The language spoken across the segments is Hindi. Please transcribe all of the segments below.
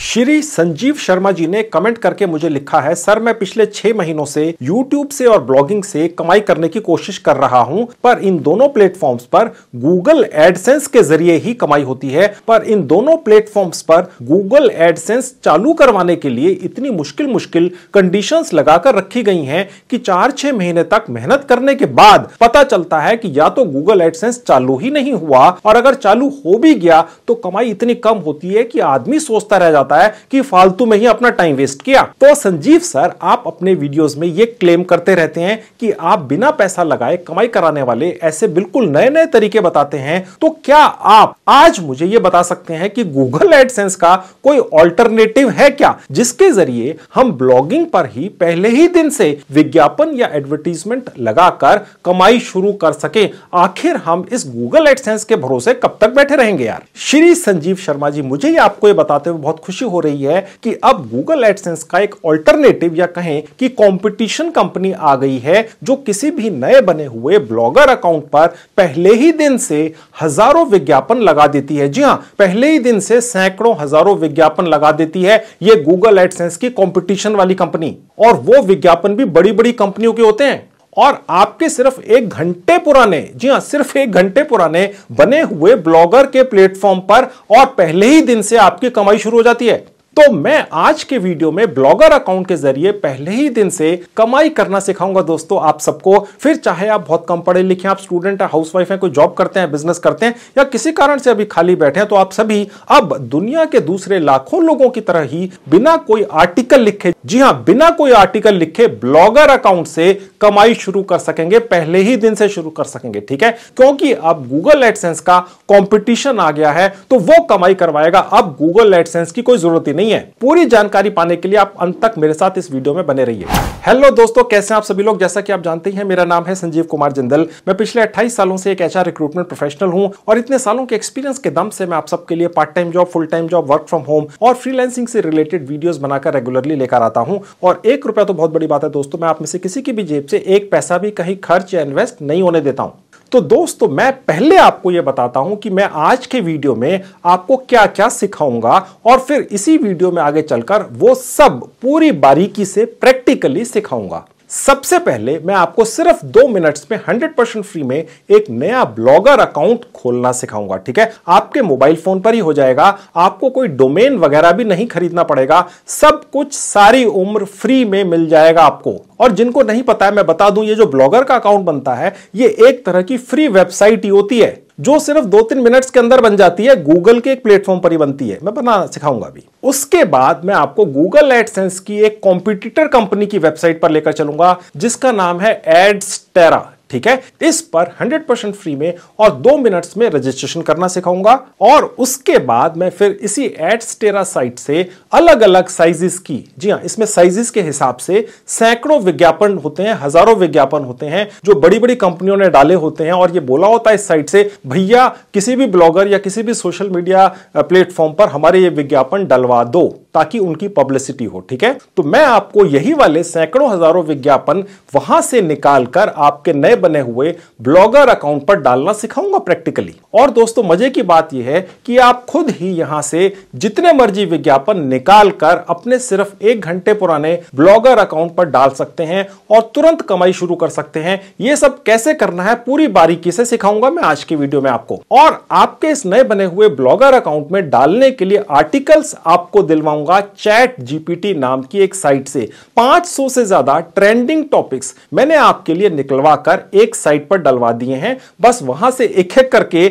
श्री संजीव शर्मा जी ने कमेंट करके मुझे लिखा है सर मैं पिछले छह महीनों से यूट्यूब से और ब्लॉगिंग से कमाई करने की कोशिश कर रहा हूं पर इन दोनों प्लेटफॉर्म्स पर गूगल एडसेंस के जरिए ही कमाई होती है पर इन दोनों प्लेटफॉर्म्स पर गूगल एडसेंस चालू करवाने के लिए इतनी मुश्किल मुश्किल कंडीशन लगाकर रखी गई है कि चार छह महीने तक मेहनत करने के बाद पता चलता है कि या तो गूगल एडसेंस चालू ही नहीं हुआ और अगर चालू हो भी गया तो कमाई इतनी कम होती है कि आदमी सोचता रह जाता बताया कि फालतू में ही अपना टाइम वेस्ट किया तो संजीव सर आप अपने वीडियोस में ये क्लेम करते रहते हैं कि आप बिना पैसा लगाए कमाई कराने वाले ऐसे बिल्कुल नए नए तरीके बताते हैं तो क्या आप आज मुझे ये बता सकते हैं कि गूगल एडसेंस का कोई ऑल्टरनेटिव है क्या जिसके जरिए हम ब्लॉगिंग पर ही पहले ही दिन से विज्ञापन या एडवर्टीजमेंट लगाकर कमाई शुरू कर सके आखिर हम इस गूगल एडसेंस के भरोसे कब तक बैठे रहेंगे यार श्री संजीव शर्मा जी मुझे ही आपको ये बताते हुए बहुत खुशी इश्यू हो रही है कि अब गूगल एडसेंस का एक ऑल्टरनेटिव या कहें कि कंपटीशन कंपनी आ गई है जो किसी भी नए बने हुए ब्लॉगर अकाउंट पर पहले ही दिन से हजारों विज्ञापन लगा देती है जी हाँ पहले ही दिन से सैकड़ों हजारों विज्ञापन लगा देती है ये गूगल एडसेंस की कॉम्पिटिशन वाली कंपनी और वो विज्ञापन भी बड़ी बड़ी कंपनियों के होते हैं और आपके सिर्फ एक घंटे पुराने जी हाँ सिर्फ एक घंटे पुराने बने हुए ब्लॉगर के प्लेटफॉर्म पर और पहले ही दिन से आपकी कमाई शुरू हो जाती है तो मैं आज के वीडियो में ब्लॉगर अकाउंट के जरिए पहले ही दिन से कमाई करना सिखाऊंगा दोस्तों आप सबको फिर चाहे आप बहुत कम पढ़े लिखे आप स्टूडेंट है हाउस वाइफ कोई जॉब करते हैं बिजनेस करते हैं या किसी कारण से अभी खाली बैठे हैं तो आप सभी अब दुनिया के दूसरे लाखों लोगों की तरह ही बिना कोई आर्टिकल लिखे जी हाँ बिना कोई आर्टिकल लिखे ब्लॉगर अकाउंट से कमाई शुरू कर सकेंगे पहले ही दिन से शुरू कर सकेंगे ठीक है क्योंकि अब गूगल एडसेंस का कंपटीशन आ गया है तो वो कमाई करवाएगा अब गूगल एडसेंस की कोई जरूरत ही नहीं नहीं है पूरी जानकारी पाने के लिए आप अंत तक मेरे साथ इस वीडियो में बने रहिए हेलो दोस्तों कैसे आप सभी लोग जैसा कि आप जानते हैं मेरा नाम है संजीव कुमार जिंदल मैं पिछले 28 सालों से एक एचआर रिक्रूटमेंट प्रोफेशनल हूं और इतने सालों के एक्सपीरियंस के दम से मैं आप सबके लिए part time job full time job work from home और फ्रीलैंसिंग से रिलेटेड वीडियो बनाकर रेगुलरली लेकर आता हूँ और एक रुपया तो बहुत बड़ी बात है दोस्तों मैं आप में से किसी की भी जेब से एक पैसा भी कहीं खर्च या इन्वेस्ट नहीं होने देता हूँ तो दोस्तों मैं पहले आपको यह बताता हूं कि मैं आज के वीडियो में आपको क्या क्या सिखाऊंगा और फिर इसी वीडियो में आगे चलकर वो सब पूरी बारीकी से प्रैक्टिकली सिखाऊंगा सबसे पहले मैं आपको सिर्फ दो मिनट्स में हंड्रेड परसेंट फ्री में एक नया ब्लॉगर अकाउंट खोलना सिखाऊंगा ठीक है आपके मोबाइल फोन पर ही हो जाएगा आपको कोई डोमेन वगैरह भी नहीं खरीदना पड़ेगा सब कुछ सारी उम्र फ्री में मिल जाएगा आपको और जिनको नहीं पता है मैं बता दूं ये जो ब्लॉगर का अकाउंट बनता है ये एक तरह की फ्री वेबसाइट ही होती है जो सिर्फ दो तीन मिनट्स के अंदर बन जाती है गूगल के एक प्लेटफॉर्म पर ही बनती है मैं बना सिखाऊंगा अभी उसके बाद मैं आपको गूगल एडसेंस की एक कॉम्पिटिटर कंपनी की वेबसाइट पर लेकर चलूंगा जिसका नाम है एड्स टेरा ठीक है इस पर 100% फ्री में और दो मिनट्स में रजिस्ट्रेशन करना सिखाऊंगा और उसके बाद मैं फिर इसी एड्स टेरा साइट से अलग अलग साइजेस की जी हाँ इसमें साइजेस के हिसाब से सैकड़ों विज्ञापन होते हैं हजारों विज्ञापन होते हैं जो बड़ी बड़ी कंपनियों ने डाले होते हैं और ये बोला होता है इस साइट से भैया किसी भी ब्लॉगर या किसी भी सोशल मीडिया प्लेटफॉर्म पर हमारे ये विज्ञापन डलवा दो ताकि उनकी पब्लिसिटी हो ठीक है तो मैं आपको यही वाले सैकड़ों हजारों विज्ञापन वहां से निकालकर आपके नए बने हुए ब्लॉगर अकाउंट पर डालना सिखाऊंगा प्रैक्टिकली और दोस्तों मजे की बात यह है कि आप खुद ही यहां से जितने मर्जी विज्ञापन निकाल कर अपने सिर्फ एक घंटे पुराने ब्लॉगर अकाउंट पर डाल सकते हैं और तुरंत कमाई शुरू कर सकते हैं यह सब कैसे करना है पूरी बारीकी से सिखाऊंगा मैं आज की वीडियो में आपको और आपके इस नए बने हुए ब्लॉगर अकाउंट में डालने के लिए आर्टिकल्स आपको दिलवाऊंगा होगा चैट जीपीटी नाम की एक साइट से 500 से ज्यादा ट्रेंडिंग टॉपिक्स मैंने आपके लिए निकलवा कर एक साइट पर डलवा दिए हैं बस वहां से एक एक करके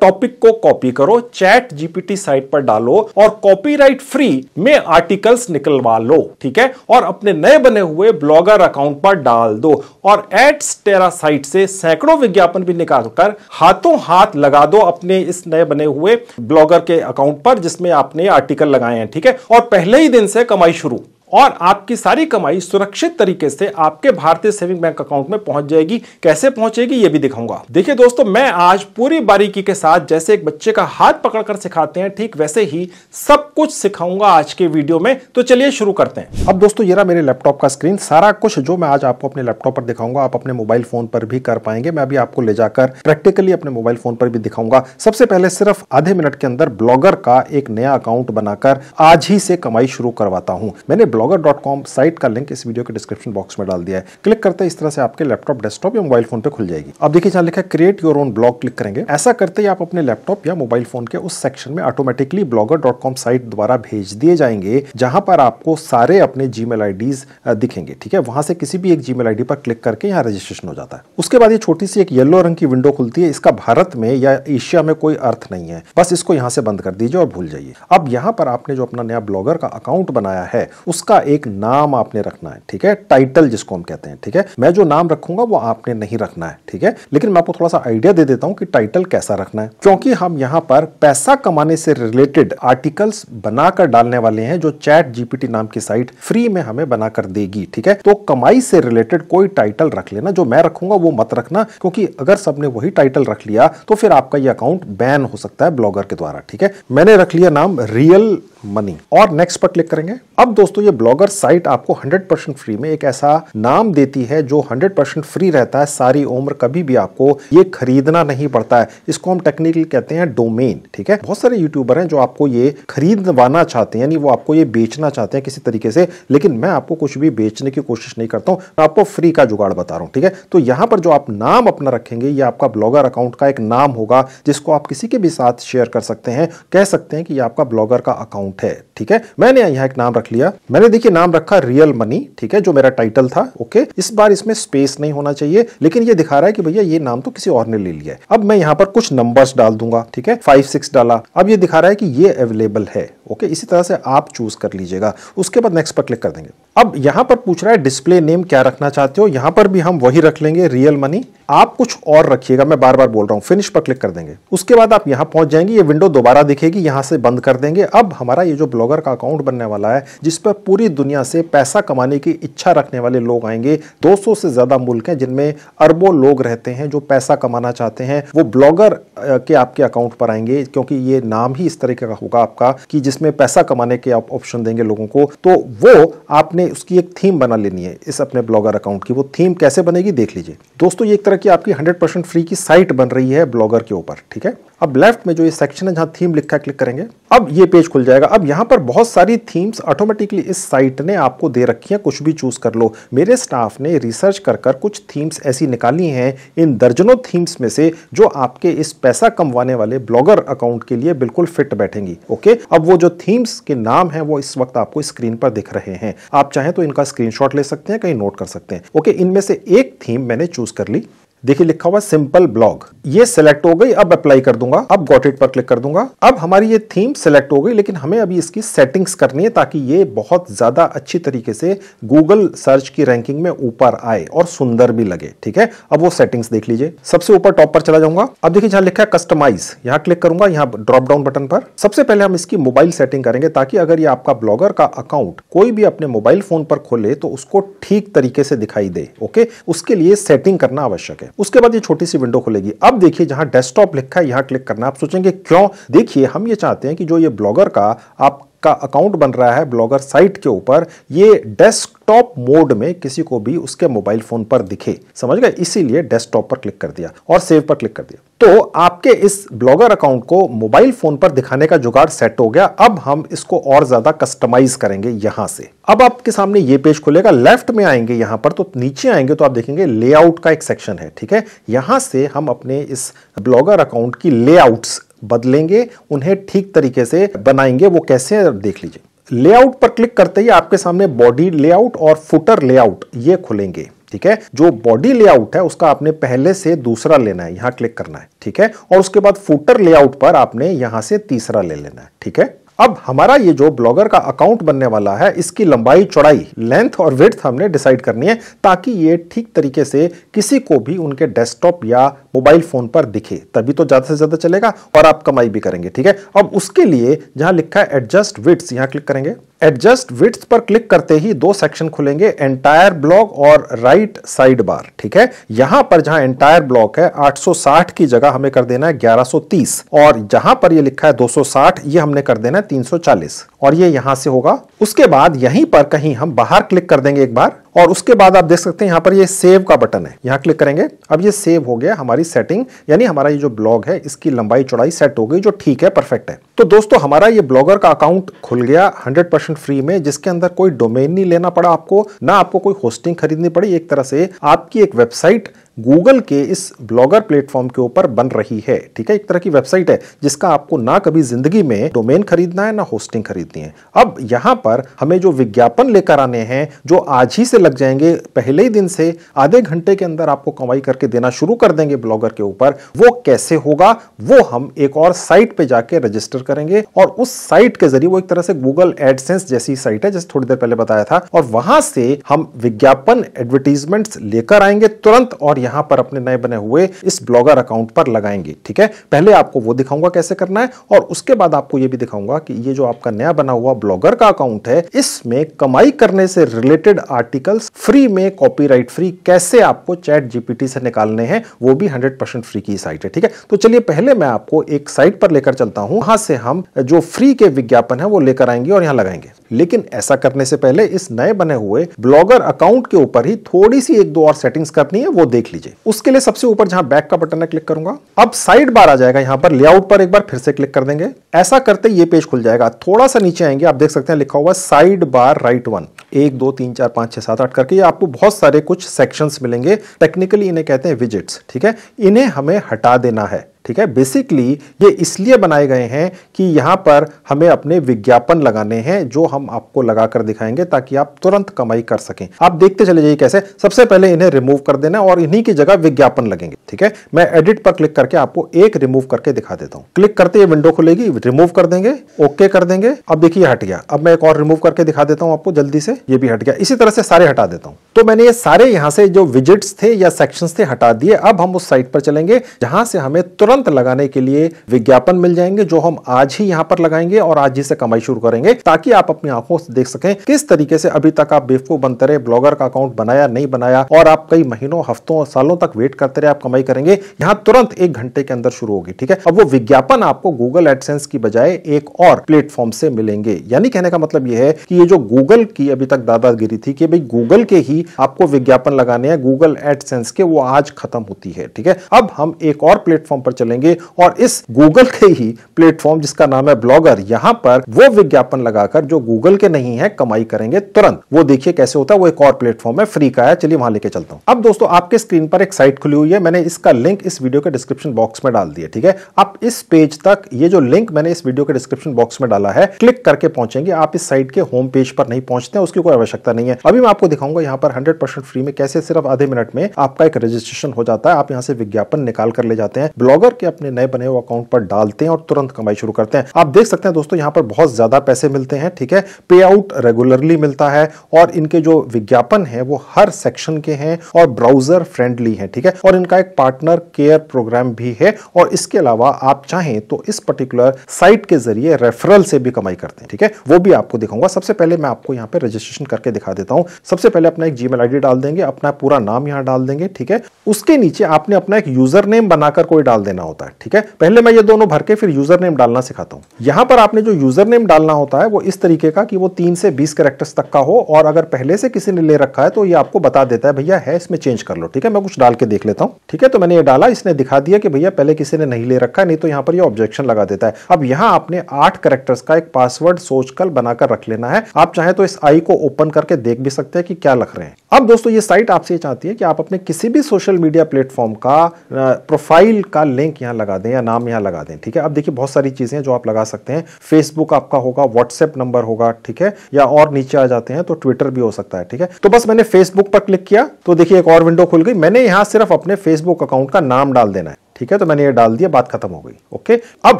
टॉपिक को कॉपी करो चैट जीपीटी साइट पर डालो और कॉपीराइट फ्री में आर्टिकल्स निकलवा लो ठीक है और अपने नए बने हुए ब्लॉगर अकाउंट पर डाल दो और एड्स टेरा साइट से सैकड़ों विज्ञापन भी निकालकर हाथों हाथ लगा दो अपने इस नए बने हुए ब्लॉगर के अकाउंट पर जिसमें आपने आर्टिकल लगाए हैं ठीक है और पहले ही दिन से कमाई शुरू और आपकी सारी कमाई सुरक्षित तरीके से आपके भारतीय सेविंग बैंक अकाउंट में पहुंच जाएगी कैसे पहुंचेगी ये भी दिखाऊंगा देखिए दोस्तों मैं आज पूरी बारीकी के साथ जैसे एक बच्चे का हाथ पकड़कर सिखाते हैं ठीक वैसे ही सब कुछ सिखाऊंगा आज के वीडियो में तो चलिए शुरू करते हैं अब दोस्तों ये रहा मेरे लैपटॉप का स्क्रीन सारा कुछ जो मैं आज आपको अपने लैपटॉप पर दिखाऊंगा आप अपने मोबाइल फोन पर भी कर पाएंगे मैं अभी आपको ले जाकर प्रैक्टिकली अपने मोबाइल फोन पर भी दिखाऊंगा सबसे पहले सिर्फ आधे मिनट के अंदर ब्लॉगर का एक नया अकाउंट बनाकर आज ही से कमाई शुरू करवाता हूँ मैंने डॉट कॉम साइट का लिंक इस वीडियो के डिस्क्रिप्शन बॉक्स में डाल दिया है क्लिक करते इस तरह से आपके लैपटॉप डेस्कटॉप या मोबाइल फोन पे खुल जाएगी अब देखिए जहां लिखा है create your own blog click करेंगे ऐसा करते ही आप अपने लैपटॉप या मोबाइल फोन के उस सेक्शन में automatically blogger dot com site द्वारा भेज दिए जाएंगे जहां पर आपको सारे अपने जी मेल दिखेंगे ठीक है वहां से किसी भी एक जी मेल पर क्लिक करके यहाँ रजिस्ट्रेशन हो जाता है उसके बाद ये छोटी सी एक येलो रंग की विंडो खुलती है इसका भारत में या एशिया में कोई अर्थ नहीं है बस इसको यहाँ से बंद कर दीजिए और भूल जाइए अब यहाँ पर आपने जो अपना नया ब्लॉगर का अकाउंट बनाया है उसका उसका एक नाम आपने रखना है ठीक है टाइटल जिसको हम कहते हैं ठीक है मैं जो नाम रखूंगा वो आपने नहीं रखना है ठीक है लेकिन मैं आपको थोड़ा सा आइडिया दे देता हूं कि टाइटल कैसा रखना है क्योंकि हम यहां पर पैसा कमाने से रिलेटेड आर्टिकल्स बनाकर डालने वाले हैं जो चैट जीपीटी नाम की साइट फ्री में हमें बनाकर देगी ठीक है तो कमाई से रिलेटेड कोई टाइटल रख लेना जो मैं रखूंगा वो मत रखना क्योंकि अगर सबने वही टाइटल रख लिया तो फिर आपका ये अकाउंट बैन हो सकता है ब्लॉगर के द्वारा ठीक है मैंने रख लिया नाम रियल मनी और नेक्स्ट पर क्लिक करेंगे अब दोस्तों ये ब्लॉगर साइट आपको 100% परसेंट फ्री में एक ऐसा नाम देती है जो 100% परसेंट फ्री रहता है सारी उम्र कभी भी आपको ये खरीदना नहीं पड़ता है इसको हम टेक्निकली कहते हैं डोमेन ठीक है बहुत सारे यूट्यूबर हैं जो आपको ये खरीदवाना चाहते हैं यानी वो आपको ये बेचना चाहते हैं किसी तरीके से लेकिन मैं आपको कुछ भी बेचने की कोशिश नहीं करता हूँ मैं आपको फ्री का जुगाड़ बता रहा हूँ ठीक है तो यहाँ पर जो आप नाम अपना रखेंगे ये आपका ब्लॉगर अकाउंट का एक नाम होगा जिसको आप किसी के भी साथ शेयर कर सकते हैं कह सकते हैं कि ये आपका ब्लॉगर का अकाउंट अकाउंट है ठीक है मैंने यहाँ एक नाम रख लिया मैंने देखिए नाम रखा रियल मनी ठीक है जो मेरा टाइटल था ओके इस बार इसमें स्पेस नहीं होना चाहिए लेकिन ये दिखा रहा है कि भैया ये नाम तो किसी और ने ले लिया है अब मैं यहाँ पर कुछ नंबर्स डाल दूंगा ठीक है फाइव सिक्स डाला अब ये दिखा रहा है कि ये अवेलेबल है ओके इसी तरह से आप चूज़ कर लीजिएगा उसके बाद नेक्स्ट पर क्लिक कर देंगे अब यहां पर पूछ रहा है डिस्प्ले नेम क्या रखना चाहते हो यहां पर भी हम वही रख लेंगे रियल मनी आप कुछ और रखिएगा मैं बार बार बोल रहा हूं फिनिश पर क्लिक कर देंगे उसके बाद आप यहां पहुंच जाएंगे ये विंडो दोबारा दिखेगी यहां से बंद कर देंगे अब हमारा ये जो ब्लॉगर का अकाउंट बनने वाला है जिस पर पूरी दुनिया से पैसा कमाने की इच्छा रखने वाले लोग आएंगे 200 से ज़्यादा मुल्क हैं जिनमें अरबों लोग रहते हैं जो पैसा कमाना चाहते हैं वो ब्लॉगर के आपके अकाउंट पर आएंगे क्योंकि ये नाम ही इस तरीके का होगा आपका कि जिस इसमें पैसा कमाने के आप ऑप्शन देंगे लोगों को तो वो आपने उसकी एक थीम बना लेनी है इस अपने ब्लॉगर अकाउंट की वो थीम कैसे बनेगी देख लीजिए दोस्तों ये एक तरह की आपकी हंड्रेड परसेंट फ्री की साइट बन रही है ब्लॉगर के ऊपर ठीक है अब लेफ्ट में जो ये सेक्शन है जहां थीम लिखा है क्लिक करेंगे अब ये पेज खुल जाएगा अब यहां पर बहुत सारी थीम्स ऑटोमेटिकली इस साइट ने आपको दे रखी हैं कुछ भी चूज़ कर लो मेरे स्टाफ ने रिसर्च कर कर कुछ थीम्स ऐसी निकाली हैं इन दर्जनों थीम्स में से जो आपके इस पैसा कमवाने वाले ब्लॉगर अकाउंट के लिए बिल्कुल फिट बैठेंगी ओके अब वो जो थीम्स के नाम है वो इस वक्त आपको स्क्रीन पर दिख रहे हैं आप चाहें तो इनका स्क्रीन ले सकते हैं कहीं नोट कर सकते हैं ओके इनमें से एक थीम मैंने चूज कर ली देखिए लिखा हुआ सिंपल ब्लॉग ये सिलेक्ट हो गई अब अप्लाई कर दूंगा अब गॉट इट पर क्लिक कर दूंगा अब हमारी ये थीम सिलेक्ट हो गई लेकिन हमें अभी इसकी सेटिंग्स करनी है ताकि ये बहुत ज्यादा अच्छी तरीके से गूगल सर्च की रैंकिंग में ऊपर आए और सुंदर भी लगे ठीक है अब वो सेटिंग्स देख लीजिए सबसे ऊपर टॉप पर चला जाऊंगा अब देखिए जहां लिखा है कस्टमाइज यहाँ क्लिक करूंगा यहाँ ड्रॉप डाउन बटन पर सबसे पहले हम इसकी मोबाइल सेटिंग करेंगे ताकि अगर ये आपका ब्लॉगर का अकाउंट कोई भी अपने मोबाइल फोन पर खोले तो उसको ठीक तरीके से दिखाई दे ओके उसके लिए सेटिंग करना आवश्यक है उसके बाद ये छोटी सी विंडो खुलेगी अब देखिए जहां डेस्कटॉप लिखा है यहां क्लिक करना आप सोचेंगे क्यों देखिए हम ये चाहते हैं कि जो ये ब्लॉगर का आप का अकाउंट बन रहा है ब्लॉगर साइट के ऊपर ये डेस्कटॉप मोड में किसी को भी उसके मोबाइल फोन पर दिखे समझ गए इसीलिए डेस्कटॉप पर क्लिक कर दिया और सेव पर क्लिक कर दिया तो आपके इस ब्लॉगर अकाउंट को मोबाइल फोन पर दिखाने का जुगाड़ सेट हो गया अब हम इसको और ज्यादा कस्टमाइज करेंगे यहां से अब आपके सामने ये पेज खुलेगा लेफ्ट में आएंगे यहां पर तो नीचे आएंगे तो आप देखेंगे लेआउट का एक सेक्शन है ठीक है यहां से हम अपने इस ब्लॉगर अकाउंट की लेआउट्स बदलेंगे उन्हें ठीक तरीके से बनाएंगे वो कैसे देख लीजिए लेआउट पर क्लिक करते ही आपके सामने बॉडी लेआउट और फुटर लेआउट ये खुलेंगे ठीक है जो बॉडी लेआउट है उसका आपने पहले से दूसरा लेना है यहां क्लिक करना है ठीक है और उसके बाद फुटर लेआउट पर आपने यहां से तीसरा ले लेना है ठीक है अब हमारा ये जो ब्लॉगर का अकाउंट बनने वाला है इसकी लंबाई चौड़ाई लेंथ और विड्थ हमने डिसाइड करनी है ताकि ये ठीक तरीके से किसी को भी उनके डेस्कटॉप या मोबाइल फोन पर दिखे तभी तो ज़्यादा से ज़्यादा चलेगा और आप कमाई भी करेंगे ठीक है अब उसके लिए जहां लिखा है एडजस्ट विट्स यहां क्लिक करेंगे एडजस्ट विट्स पर क्लिक करते ही दो सेक्शन खुलेंगे एंटायर ब्लॉक और राइट साइड बार ठीक है यहां पर जहां एंटायर ब्लॉक है 860 की जगह हमें कर देना है 1130 और जहां पर ये लिखा है 260 ये हमने कर देना है 340 और ये यहाँ से होगा उसके बाद यहीं पर कहीं हम बाहर क्लिक कर देंगे एक बार और उसके बाद आप देख सकते हैं यहाँ पर ये सेव का बटन है यहाँ क्लिक करेंगे अब ये सेव हो गया हमारी सेटिंग यानी हमारा ये जो ब्लॉग है इसकी लंबाई चौड़ाई सेट हो गई जो ठीक है परफेक्ट है तो दोस्तों हमारा ये ब्लॉगर का अकाउंट खुल गया 100% फ्री में जिसके अंदर कोई डोमेन नहीं लेना पड़ा आपको ना आपको कोई होस्टिंग खरीदनी पड़ी एक तरह से आपकी एक वेबसाइट गूगल के इस ब्लॉगर प्लेटफॉर्म के ऊपर बन रही है ठीक है एक तरह की वेबसाइट है जिसका आपको ना कभी जिंदगी में डोमेन खरीदना है ना होस्टिंग खरीदनी है अब यहां पर हमें जो विज्ञापन लेकर आने हैं जो आज ही से लग जाएंगे पहले ही दिन से आधे घंटे के अंदर आपको कमाई करके देना शुरू कर देंगे ब्लॉगर के ऊपर वो कैसे होगा वो हम एक और साइट पे जाके रजिस्टर करेंगे और उस साइट के जरिए वो एक तरह से गूगल एडसेंस जैसी साइट है जैसे थोड़ी देर पहले बताया था और वहां से हम विज्ञापन एडवर्टीजमेंट्स लेकर आएंगे तुरंत और यहाँ यहां पर अपने नए बने हुए इस ब्लॉगर अकाउंट पर लगाएंगे ठीक है पहले आपको वो दिखाऊंगा कैसे करना है और उसके बाद आपको ये भी दिखाऊंगा कि ये जो आपका नया बना हुआ ब्लॉगर का अकाउंट है इसमें कमाई करने से रिलेटेड आर्टिकल्स फ्री में कॉपीराइट फ्री कैसे आपको चैट जीपीटी से निकालने हैं वो भी हंड्रेड परसेंट फ्री की साइट है ठीक है तो चलिए पहले मैं आपको एक साइट पर लेकर चलता हूं वहां से हम जो फ्री के विज्ञापन है वो लेकर आएंगे और यहां लगाएंगे लेकिन ऐसा करने से पहले इस नए बने हुए ब्लॉगर अकाउंट के ऊपर ही थोड़ी सी एक दो और सेटिंग्स करनी है वो देख देख लीजिए उसके लिए सबसे ऊपर जहां बैक का बटन है क्लिक करूंगा अब साइड बार आ जाएगा यहां पर लेआउट पर एक बार फिर से क्लिक कर देंगे ऐसा करते ये पेज खुल जाएगा थोड़ा सा नीचे आएंगे आप देख सकते हैं लिखा हुआ साइड बार राइट वन एक दो तीन चार पांच छह सात आठ करके आपको बहुत सारे कुछ सेक्शन मिलेंगे टेक्निकली इन्हें कहते हैं विजिट्स ठीक है इन्हें हमें हटा देना है ठीक है बेसिकली ये इसलिए बनाए गए हैं कि यहाँ पर हमें अपने विज्ञापन लगाने हैं जो हम आपको लगा कर दिखाएंगे ताकि आप तुरंत कमाई कर सकें आप देखते चले जाइए कैसे सबसे पहले इन्हें रिमूव कर देना और इन्हीं की जगह विज्ञापन लगेंगे ठीक है मैं एडिट पर क्लिक करके आपको एक रिमूव करके दिखा देता हूँ क्लिक करते ही विंडो खुलेगी रिमूव कर देंगे ओके कर देंगे अब देखिए हट गया अब मैं एक और रिमूव करके दिखा देता हूँ आपको जल्दी से ये भी हट गया इसी तरह से सारे हटा देता हूँ तो मैंने ये सारे यहाँ से जो विजिट्स थे या सेक्शन थे हटा दिए अब हम उस साइट पर चलेंगे जहां से हमें तुरंत तुरंत लगाने के लिए विज्ञापन मिल जाएंगे जो हम आज ही यहाँ पर लगाएंगे और आज ही से कमाई शुरू करेंगे ताकि आप अपनी आंखों से देख सकें किस तरीके से अभी तक आप बेवकूफ बनते रहे ब्लॉगर का अकाउंट बनाया नहीं बनाया और आप कई महीनों हफ्तों और सालों तक वेट करते रहे आप कमाई करेंगे यहाँ तुरंत एक घंटे के अंदर शुरू होगी ठीक है अब वो विज्ञापन आपको गूगल एडसेंस की बजाय एक और प्लेटफॉर्म से मिलेंगे यानी कहने का मतलब यह है कि ये जो गूगल की अभी तक दादागिरी थी कि भाई गूगल के ही आपको विज्ञापन लगाने हैं गूगल एडसेंस के वो आज खत्म होती है ठीक है अब हम एक और प्लेटफॉर्म पर चलेंगे और इस गूगल के ही प्लेटफॉर्म जिसका नाम है ब्लॉगर यहां पर वो विज्ञापन लगाकर जो गूगल के नहीं है कमाई करेंगे तुरंत वो देखिए कैसे होता है वो एक और प्लेटफॉर्म है फ्री का है चलिए वहां लेके चलता हूं अब दोस्तों आपके स्क्रीन पर एक साइट खुली हुई है मैंने इसका लिंक इस वीडियो के डिस्क्रिप्शन बॉक्स में डाल दिया ठीक है आप इस पेज तक ये जो लिंक मैंने इस वीडियो के डिस्क्रिप्शन बॉक्स में डाला है क्लिक करके पहुंचेंगे आप इस साइट के होम पेज पर नहीं पहुंचते हैं उसकी कोई आवश्यकता नहीं है अभी मैं आपको दिखाऊंगा यहाँ पर हंड्रेड फ्री में कैसे सिर्फ आधे मिनट में आपका एक रजिस्ट्रेशन हो जाता है आप यहाँ से विज्ञापन निकाल कर ले जाते हैं ब्लॉगर करके अपने नए बने हुए अकाउंट पर डालते हैं और तुरंत कमाई शुरू करते हैं आप देख सकते हैं दोस्तों यहां पर बहुत ज्यादा पैसे मिलते हैं ठीक है पे आउट रेगुलरली मिलता है और इनके जो विज्ञापन है वो हर सेक्शन के हैं और ब्राउजर फ्रेंडली है ठीक है और इनका एक पार्टनर केयर प्रोग्राम भी है और इसके अलावा आप चाहें तो इस पर्टिकुलर साइट के जरिए रेफरल से भी कमाई करते हैं ठीक है वो भी आपको दिखाऊंगा सबसे पहले मैं आपको यहाँ पे रजिस्ट्रेशन करके दिखा देता हूँ सबसे पहले अपना एक जीमेल आईडी डाल देंगे अपना पूरा नाम यहाँ डाल देंगे ठीक है उसके नीचे आपने अपना एक यूजर नेम बनाकर कोई डाल देना लेना होता है ठीक है पहले मैं ये दोनों भर के फिर यूजर नेम डालना सिखाता हूँ यहाँ पर आपने जो यूजर नेम डालना होता है वो इस तरीके का कि वो तीन से बीस करेक्टर्स तक का हो और अगर पहले से किसी ने ले रखा है तो ये आपको बता देता है भैया है इसमें चेंज कर लो ठीक है मैं कुछ डाल के देख लेता हूँ ठीक है तो मैंने ये डाला इसने दिखा दिया कि भैया पहले किसी ने नहीं ले रखा है नहीं तो यहाँ पर ये ऑब्जेक्शन लगा देता है अब यहाँ आपने आठ करेक्टर्स का एक पासवर्ड सोचकर बनाकर रख लेना है आप चाहे तो इस आई को ओपन करके देख भी सकते हैं कि क्या लग रहे हैं अब दोस्तों ये साइट आपसे चाहती है कि आप अपने किसी भी सोशल मीडिया प्लेटफॉर्म का प्रोफाइल का लिंक यहाँ लगा दें या नाम यहाँ लगा दें ठीक है अब देखिए बहुत सारी चीज़ें जो आप लगा सकते हैं फेसबुक आपका होगा व्हाट्सएप नंबर होगा ठीक है या और नीचे आ जाते हैं तो ट्विटर भी हो सकता है ठीक है तो बस मैंने फेसबुक पर क्लिक किया तो देखिए एक और विंडो खुल गई मैंने यहाँ सिर्फ अपने फेसबुक अकाउंट का नाम डाल देना है ठीक है तो मैंने ये डाल दिया बात खत्म हो गई ओके अब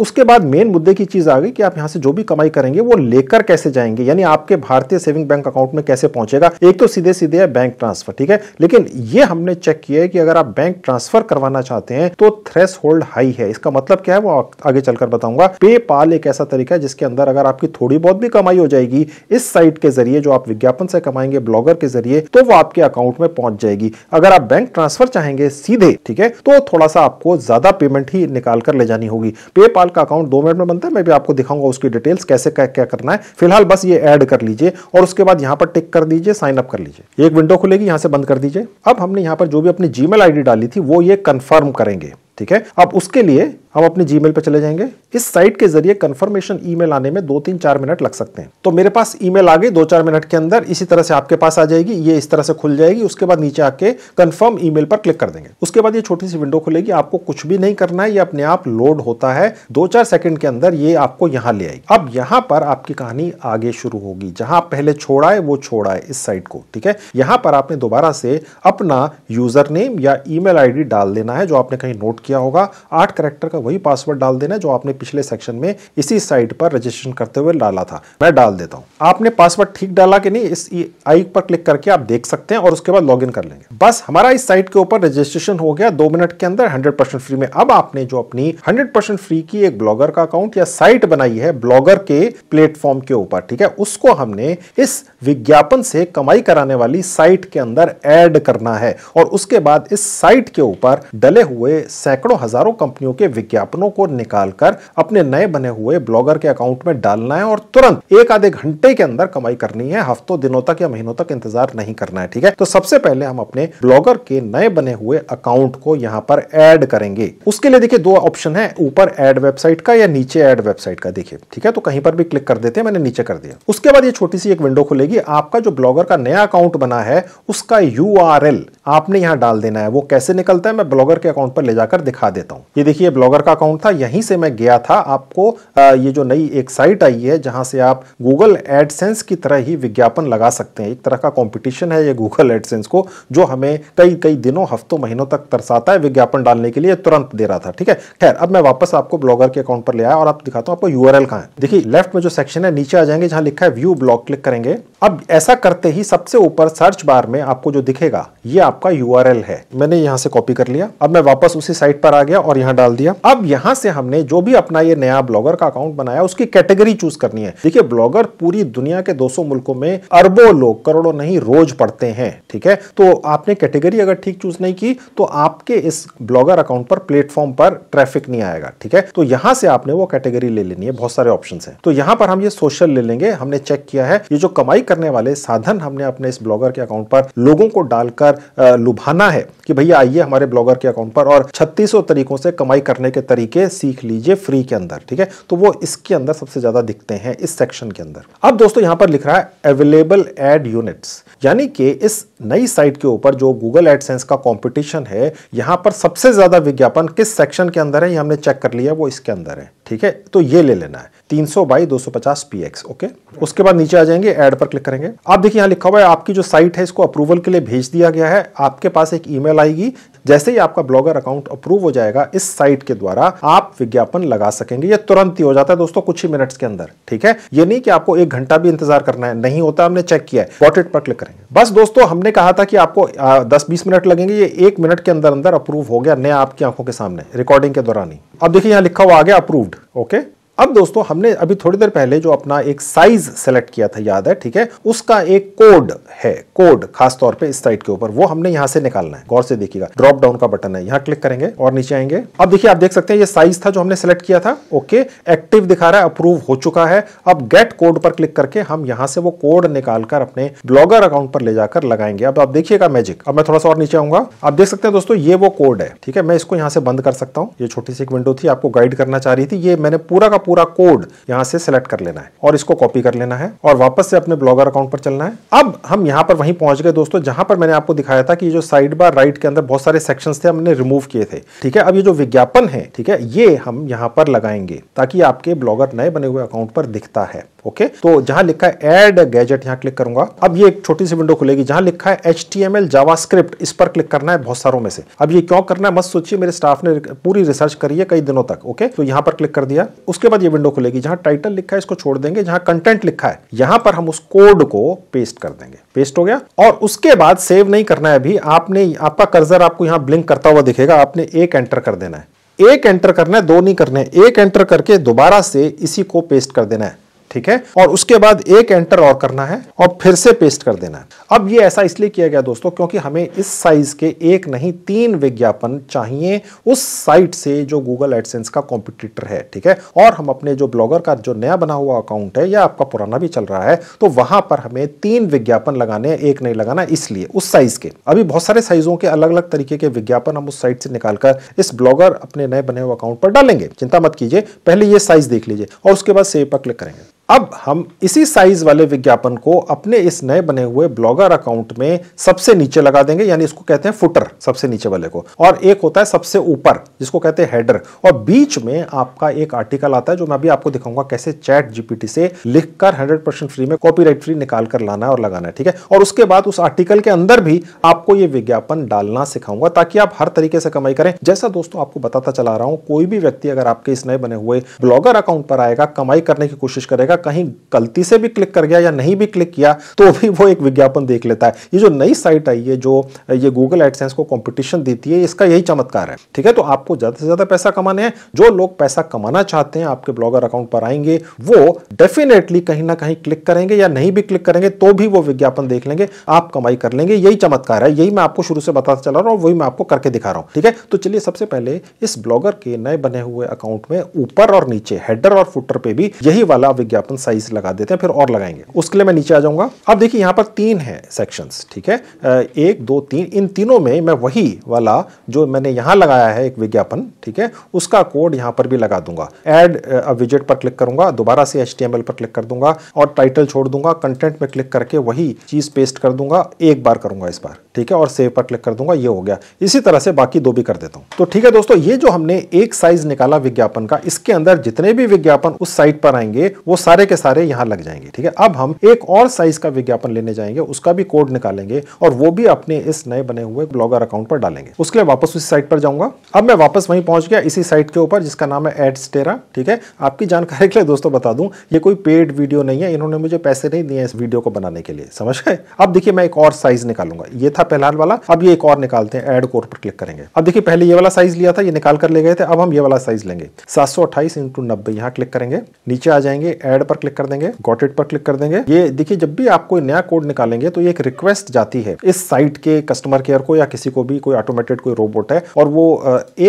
उसके बाद मेन मुद्दे की चीज आ गई कि आप यहां से जो भी कमाई करेंगे वो लेकर कैसे जाएंगे यानी आपके भारतीय सेविंग बैंक अकाउंट में कैसे पहुंचेगा एक तो सीधे सीधे है बैंक ट्रांसफर ठीक है लेकिन ये हमने चेक किया है कि अगर आप बैंक ट्रांसफर करवाना चाहते हैं तो थ्रेस हाई है इसका मतलब क्या है वो आगे चलकर बताऊंगा पेपाल एक ऐसा तरीका है जिसके अंदर अगर आपकी थोड़ी बहुत भी कमाई हो जाएगी इस साइट के जरिए जो आप विज्ञापन से कमाएंगे ब्लॉगर के जरिए तो वो आपके अकाउंट में पहुंच जाएगी अगर आप बैंक ट्रांसफर चाहेंगे सीधे ठीक है तो थोड़ा सा आपको ज़्यादा पेमेंट ही निकाल कर ले जानी होगी पेपाल का अकाउंट दो मिनट में बनता है मैं भी आपको दिखाऊंगा उसकी डिटेल्स कैसे क्या क्या करना है फिलहाल बस ये ऐड कर लीजिए और उसके बाद यहाँ पर टिक कर दीजिए साइन अप कर लीजिए एक विंडो खुलेगी यहाँ से बंद कर दीजिए अब हमने यहाँ पर जो भी अपनी जी मेल डाली थी वो ये कन्फर्म करेंगे ठीक है अब उसके लिए हम अपने जीमेल पर चले जाएंगे इस साइट के जरिए कंफर्मेशन ईमेल आने में दो तीन चार मिनट लग सकते हैं तो मेरे पास ईमेल आ गई दो चार मिनट के अंदर इसी तरह से आपके पास आ जाएगी ये इस तरह से खुल जाएगी उसके बाद नीचे आके कंफर्म ईमेल पर क्लिक कर देंगे उसके बाद ये छोटी सी विंडो खुलेगी आपको कुछ भी नहीं करना है ये अपने आप लोड होता है दो चार सेकंड के अंदर ये आपको यहाँ ले आएगी अब यहाँ पर आपकी कहानी आगे शुरू होगी जहां पहले छोड़ा है वो छोड़ा है इस साइट को ठीक है यहाँ पर आपने दोबारा से अपना यूजर नेम या ईमेल आईडी डाल देना है जो आपने कहीं नोट किया होगा आठ करेक्टर का वही पासवर्ड डाल देना जो आपने पिछले सेक्शन में इसी साइट पर रजिस्ट्रेशन करते हुए डाला था मैं डाल देता हूँ आपने पासवर्ड ठीक डाला कि नहीं इस आई पर क्लिक करके आप देख सकते हैं और उसके बाद लॉग कर लेंगे बस हमारा इस साइट के ऊपर रजिस्ट्रेशन हो गया दो मिनट के अंदर हंड्रेड फ्री में अब आपने जो अपनी हंड्रेड फ्री की एक ब्लॉगर का अकाउंट या साइट बनाई है ब्लॉगर के प्लेटफॉर्म के ऊपर ठीक है उसको हमने इस विज्ञापन से कमाई कराने वाली साइट के अंदर एड करना है और उसके बाद इस साइट के ऊपर डले हुए सैकड़ों हजारों कंपनियों के विज्ञापनों को निकालकर अपने नए बने हुए ब्लॉगर के अकाउंट में डालना है और तुरंत एक आधे घंटे के अंदर कमाई करनी है हफ्तों दिनों तक या महीनों तक इंतजार नहीं करना है ठीक है तो सबसे पहले हम अपने ब्लॉगर के नए बने हुए अकाउंट को यहाँ पर एड करेंगे उसके लिए देखिये दो ऑप्शन है ऊपर एड वेबसाइट का या नीचे एड वेबसाइट का देखिए ठीक है तो कहीं पर भी क्लिक कर देते हैं मैंने नीचे कर दिया उसके बाद ये छोटी सी एक विंडो खुलेगी आपका जो ब्लॉगर का नया अकाउंट बना है उसका यू आपने यहां डाल देना है वो कैसे निकलता है मैं ब्लॉगर के अकाउंट पर ले जाकर दिखा देता हूँ ये देखिए ब्लॉगर का अकाउंट था यहीं से मैं गया था आपको आ, ये जो नई एक साइट आई है जहाँ से आप गूगल एडसेंस की तरह ही विज्ञापन लगा सकते हैं एक तरह का कॉम्पिटिशन है ये गूगल एडसेंस को जो हमें कई कई दिनों हफ्तों महीनों तक तरसाता है विज्ञापन डालने के लिए तुरंत दे रहा था ठीक है खैर अब मैं वापस आपको ब्लॉगर के अकाउंट पर ले आया और आप दिखाता हूँ आपको यूआरएल कहाँ है देखिए लेफ्ट में जो सेक्शन है नीचे आ जाएंगे जहाँ लिखा है व्यू ब्लॉग क्लिक करेंगे अब ऐसा करते ही सबसे ऊपर सर्च बार में आपको जो दिखेगा ये आपका यू है मैंने यहाँ से कॉपी कर लिया अब मैं वापस उसी साइट पर आ गया और यहाँ डाल दिया अब यहाँ से हमने जो भी अपना ये नया ब्लॉगर का अकाउंट बनाया उसकी कैटेगरी चूज करनी है देखिए ब्लॉगर पूरी दुनिया के 200 मुल्कों में अरबों लोग करोड़ों नहीं रोज पढ़ते हैं ठीक है तो आपने कैटेगरी अगर ठीक चूज नहीं की तो आपके इस ब्लॉगर अकाउंट पर प्लेटफॉर्म पर ट्रैफिक नहीं आएगा ठीक है तो यहाँ से आपने वो कैटेगरी ले लेनी है बहुत सारे ऑप्शन है तो यहाँ पर हम ये सोशल ले लेंगे हमने चेक किया है ये जो कमाई करने वाले साधन हमने अपने इस ब्लॉगर के अकाउंट पर लोगों को डालकर लुभाना है कि भैया आइए हमारे ब्लॉगर के अकाउंट पर और छत्तीसों तरीकों से कमाई करने के तरीके सीख लीजिए फ्री के अंदर ठीक है तो वो इसके अंदर सबसे ज्यादा दिखते हैं इस सेक्शन के अंदर अब दोस्तों यहां पर लिख रहा है अवेलेबल एड यूनिट्स यानी कि इस नई साइट के ऊपर जो गूगल एडसेंस का कॉम्पिटिशन है यहां पर सबसे ज्यादा विज्ञापन किस सेक्शन के अंदर है ये हमने चेक कर लिया वो इसके अंदर है ठीक है तो ये ले लेना है 300 बाई दो पीएक्स ओके उसके बाद नीचे आ जाएंगे ऐड पर क्लिक करेंगे आप देखिए यहाँ लिखा हुआ है आपकी जो साइट है इसको अप्रूवल के लिए भेज दिया गया है आपके पास एक ईमेल आएगी जैसे ही आपका ब्लॉगर अकाउंट अप्रूव हो जाएगा इस साइट के द्वारा आप विज्ञापन लगा सकेंगे ये तुरंत ही हो जाता है दोस्तों कुछ ही मिनट्स के अंदर ठीक है ये नहीं कि आपको एक घंटा भी इंतजार करना है नहीं होता हमने चेक किया है पॉटेट पर क्लिक करेंगे बस दोस्तों हमने कहा था कि आपको दस बीस मिनट लगेंगे ये एक मिनट के अंदर अंदर अप्रूव हो गया नया आपकी आंखों के सामने रिकॉर्डिंग के दौरान ही अब देखिए यहाँ लिखा हुआ आ गया अप्रूव्ड ओके अब दोस्तों हमने अभी थोड़ी देर पहले जो अपना एक साइज सेलेक्ट किया था याद है ठीक है उसका एक कोड है कोड खासतौर पे इस साइड के ऊपर वो हमने यहाँ से निकालना है गौर से देखिएगा ड्रॉप डाउन का बटन है यहाँ क्लिक करेंगे और नीचे आएंगे अब देखिए आप देख सकते हैं ये साइज था जो हमने सेलेक्ट किया था ओके एक्टिव दिखा रहा है अप्रूव हो चुका है अब गेट कोड पर क्लिक करके हम यहाँ से वो कोड निकालकर अपने ब्लॉगर अकाउंट पर ले जाकर लगाएंगे अब आप देखिएगा मैजिक अब मैं थोड़ा सा और नीचे आऊंगा आप देख सकते हैं दोस्तों ये वो कोड है ठीक है मैं इसको यहाँ से बंद कर सकता हूँ ये छोटी सी एक विंडो थी आपको गाइड करना चाह रही थी ये मैंने पूरा का पूरा कोड यहाँ से सिलेक्ट कर लेना है और इसको कॉपी कर लेना है और वापस से अपने ब्लॉगर अकाउंट पर चलना है अब हम यहाँ पर वहीं पहुंच गए दोस्तों जहां पर मैंने आपको दिखाया था कि जो साइड बार राइट के अंदर बहुत सारे सेक्शन थे हमने रिमूव किए थे ठीक है अब ये जो विज्ञापन है ठीक है ये हम यहाँ पर लगाएंगे ताकि आपके ब्लॉगर नए बने हुए अकाउंट पर दिखता है ओके तो जहां लिखा है एड गैजेट यहाँ क्लिक करूंगा अब ये एक छोटी सी विंडो खुलेगी जहां लिखा है H T M L JavaScript इस पर क्लिक करना है बहुत सारों में से अब ये क्यों करना है मत सोचिए मेरे स्टाफ ने पूरी रिसर्च करी है कई दिनों तक ओके तो यहां पर क्लिक कर दिया उसके बाद ये विंडो खुलेगी जहां टाइटल लिखा है इसको छोड़ देंगे जहां कंटेंट लिखा है यहां पर हम उस कोड को पेस्ट कर देंगे पेस्ट हो गया और उसके बाद सेव नहीं करना है अभी आपने आपका कर्जर आपको यहां ब्लिंक करता हुआ दिखेगा आपने एक एंटर कर देना है एक एंटर करना है दो नहीं करने एक एंटर करके दोबारा से इसी को पेस्ट कर देना है ठीक है और उसके बाद एक एंटर और करना है और फिर से पेस्ट कर देना है अब ये ऐसा इसलिए किया गया दोस्तों क्योंकि हमें इस साइज के एक नहीं तीन विज्ञापन चाहिए उस साइट से जो गूगल एडसेंस का कॉम्पिटिटर है ठीक है और हम अपने जो ब्लॉगर का जो नया बना हुआ अकाउंट है या आपका पुराना भी चल रहा है तो वहां पर हमें तीन विज्ञापन लगाने एक नहीं लगाना इसलिए उस साइज के अभी बहुत सारे साइजों के अलग अलग तरीके के विज्ञापन हम उस साइट से निकालकर इस ब्लॉगर अपने नए बने हुए अकाउंट पर डालेंगे चिंता मत कीजिए पहले ये साइज देख लीजिए और उसके बाद सेव पर क्लिक करेंगे अब हम इसी साइज वाले विज्ञापन को अपने इस नए बने हुए ब्लॉगर अकाउंट में सबसे नीचे लगा देंगे यानी इसको कहते हैं फुटर सबसे नीचे वाले को और एक होता है सबसे ऊपर जिसको कहते हैं हेडर और बीच में आपका एक आर्टिकल आता है जो मैं अभी आपको दिखाऊंगा कैसे चैट जीपीटी से लिखकर हंड्रेड परसेंट फ्री में राइट फ्री निकाल कर लाना है और लगाना है ठीक है और उसके बाद उस आर्टिकल के अंदर भी आपको ये विज्ञापन डालना सिखाऊंगा ताकि आप हर तरीके से कमाई करें जैसा दोस्तों आपको बताता चला रहा हूं कोई भी व्यक्ति अगर आपके इस नए बने हुए ब्लॉगर अकाउंट पर आएगा कमाई करने की कोशिश करेगा मेरा कहीं गलती से भी क्लिक कर गया या नहीं भी क्लिक किया तो भी वो एक विज्ञापन देख लेता है ये जो नई साइट आई है जो ये गूगल एडसेंस को कॉम्पिटिशन देती है इसका यही चमत्कार है ठीक है तो आपको ज़्यादा से ज़्यादा पैसा कमाने हैं जो लोग पैसा कमाना चाहते हैं आपके ब्लॉगर अकाउंट पर आएंगे वो डेफिनेटली कहीं ना कहीं क्लिक करेंगे या नहीं भी क्लिक करेंगे तो भी वो विज्ञापन देख लेंगे आप कमाई कर लेंगे यही चमत्कार है यही मैं आपको शुरू से बताता चला रहा हूँ वही मैं आपको करके दिखा रहा हूँ ठीक है तो चलिए सबसे पहले इस ब्लॉगर के नए बने हुए अकाउंट में ऊपर और नीचे हेडर और फुटर पे भी यही वाला विज्ञापन अपन साइज लगा देते हैं फिर और लगाएंगे उसके लिए मैं नीचे आ जाऊंगा अब देखिए यहाँ पर तीन है सेक्शन ठीक है एक दो तीन इन तीनों में मैं वही वाला जो मैंने यहाँ लगाया है एक विज्ञापन ठीक है उसका कोड यहाँ पर भी लगा दूंगा एड विजिट पर क्लिक करूंगा दोबारा से एच पर क्लिक कर दूंगा और टाइटल छोड़ दूंगा कंटेंट में क्लिक करके वही चीज़ पेस्ट कर दूंगा एक बार करूंगा इस बार ठीक है और सेव पर क्लिक कर दूंगा ये हो गया इसी तरह से बाकी दो भी कर देता हूं तो ठीक है दोस्तों ये जो हमने एक साइज निकाला विज्ञापन का इसके अंदर जितने भी विज्ञापन उस साइट पर आएंगे वो सारे सारे के सारे यहां लग जाएंगे ठीक है अब हम एक और साइज का विज्ञापन लेने जाएंगे उसका भी कोड निकालेंगे और वो भी अपने इस नए बने हुए ब्लॉगर अकाउंट पर डालेंगे उसके लिए वापस उसी साइट पर जाऊंगा अब मैं वापस वहीं पहुंच गया इसी साइट के ऊपर जिसका नाम है एडस्टेरा ठीक है आपकी जानकारी के लिए दोस्तों बता दूं ये कोई पेड वीडियो नहीं है इन्होंने मुझे पैसे नहीं दिए इस वीडियो को बनाने के लिए समझ गए अब देखिए मैं एक और साइज निकालूंगा ये था पहला वाला अब ये एक और निकालते हैं एड कोड पर क्लिक करेंगे अब देखिए पहले ये वाला साइज लिया था ये निकाल कर ले गए थे अब हम ये वाला साइज लेंगे सात सौ अट्ठाईस इंटू नब्बे यहाँ क्लिक करेंगे नीचे आ जाएंगे एड पर क्लिक कर देंगे गॉट इट पर क्लिक कर देंगे ये देखिए जब भी आप कोई नया कोड निकालेंगे तो ये एक रिक्वेस्ट जाती है इस साइट के कस्टमर केयर को या किसी को भी कोई ऑटोमेटेड कोई रोबोट है और वो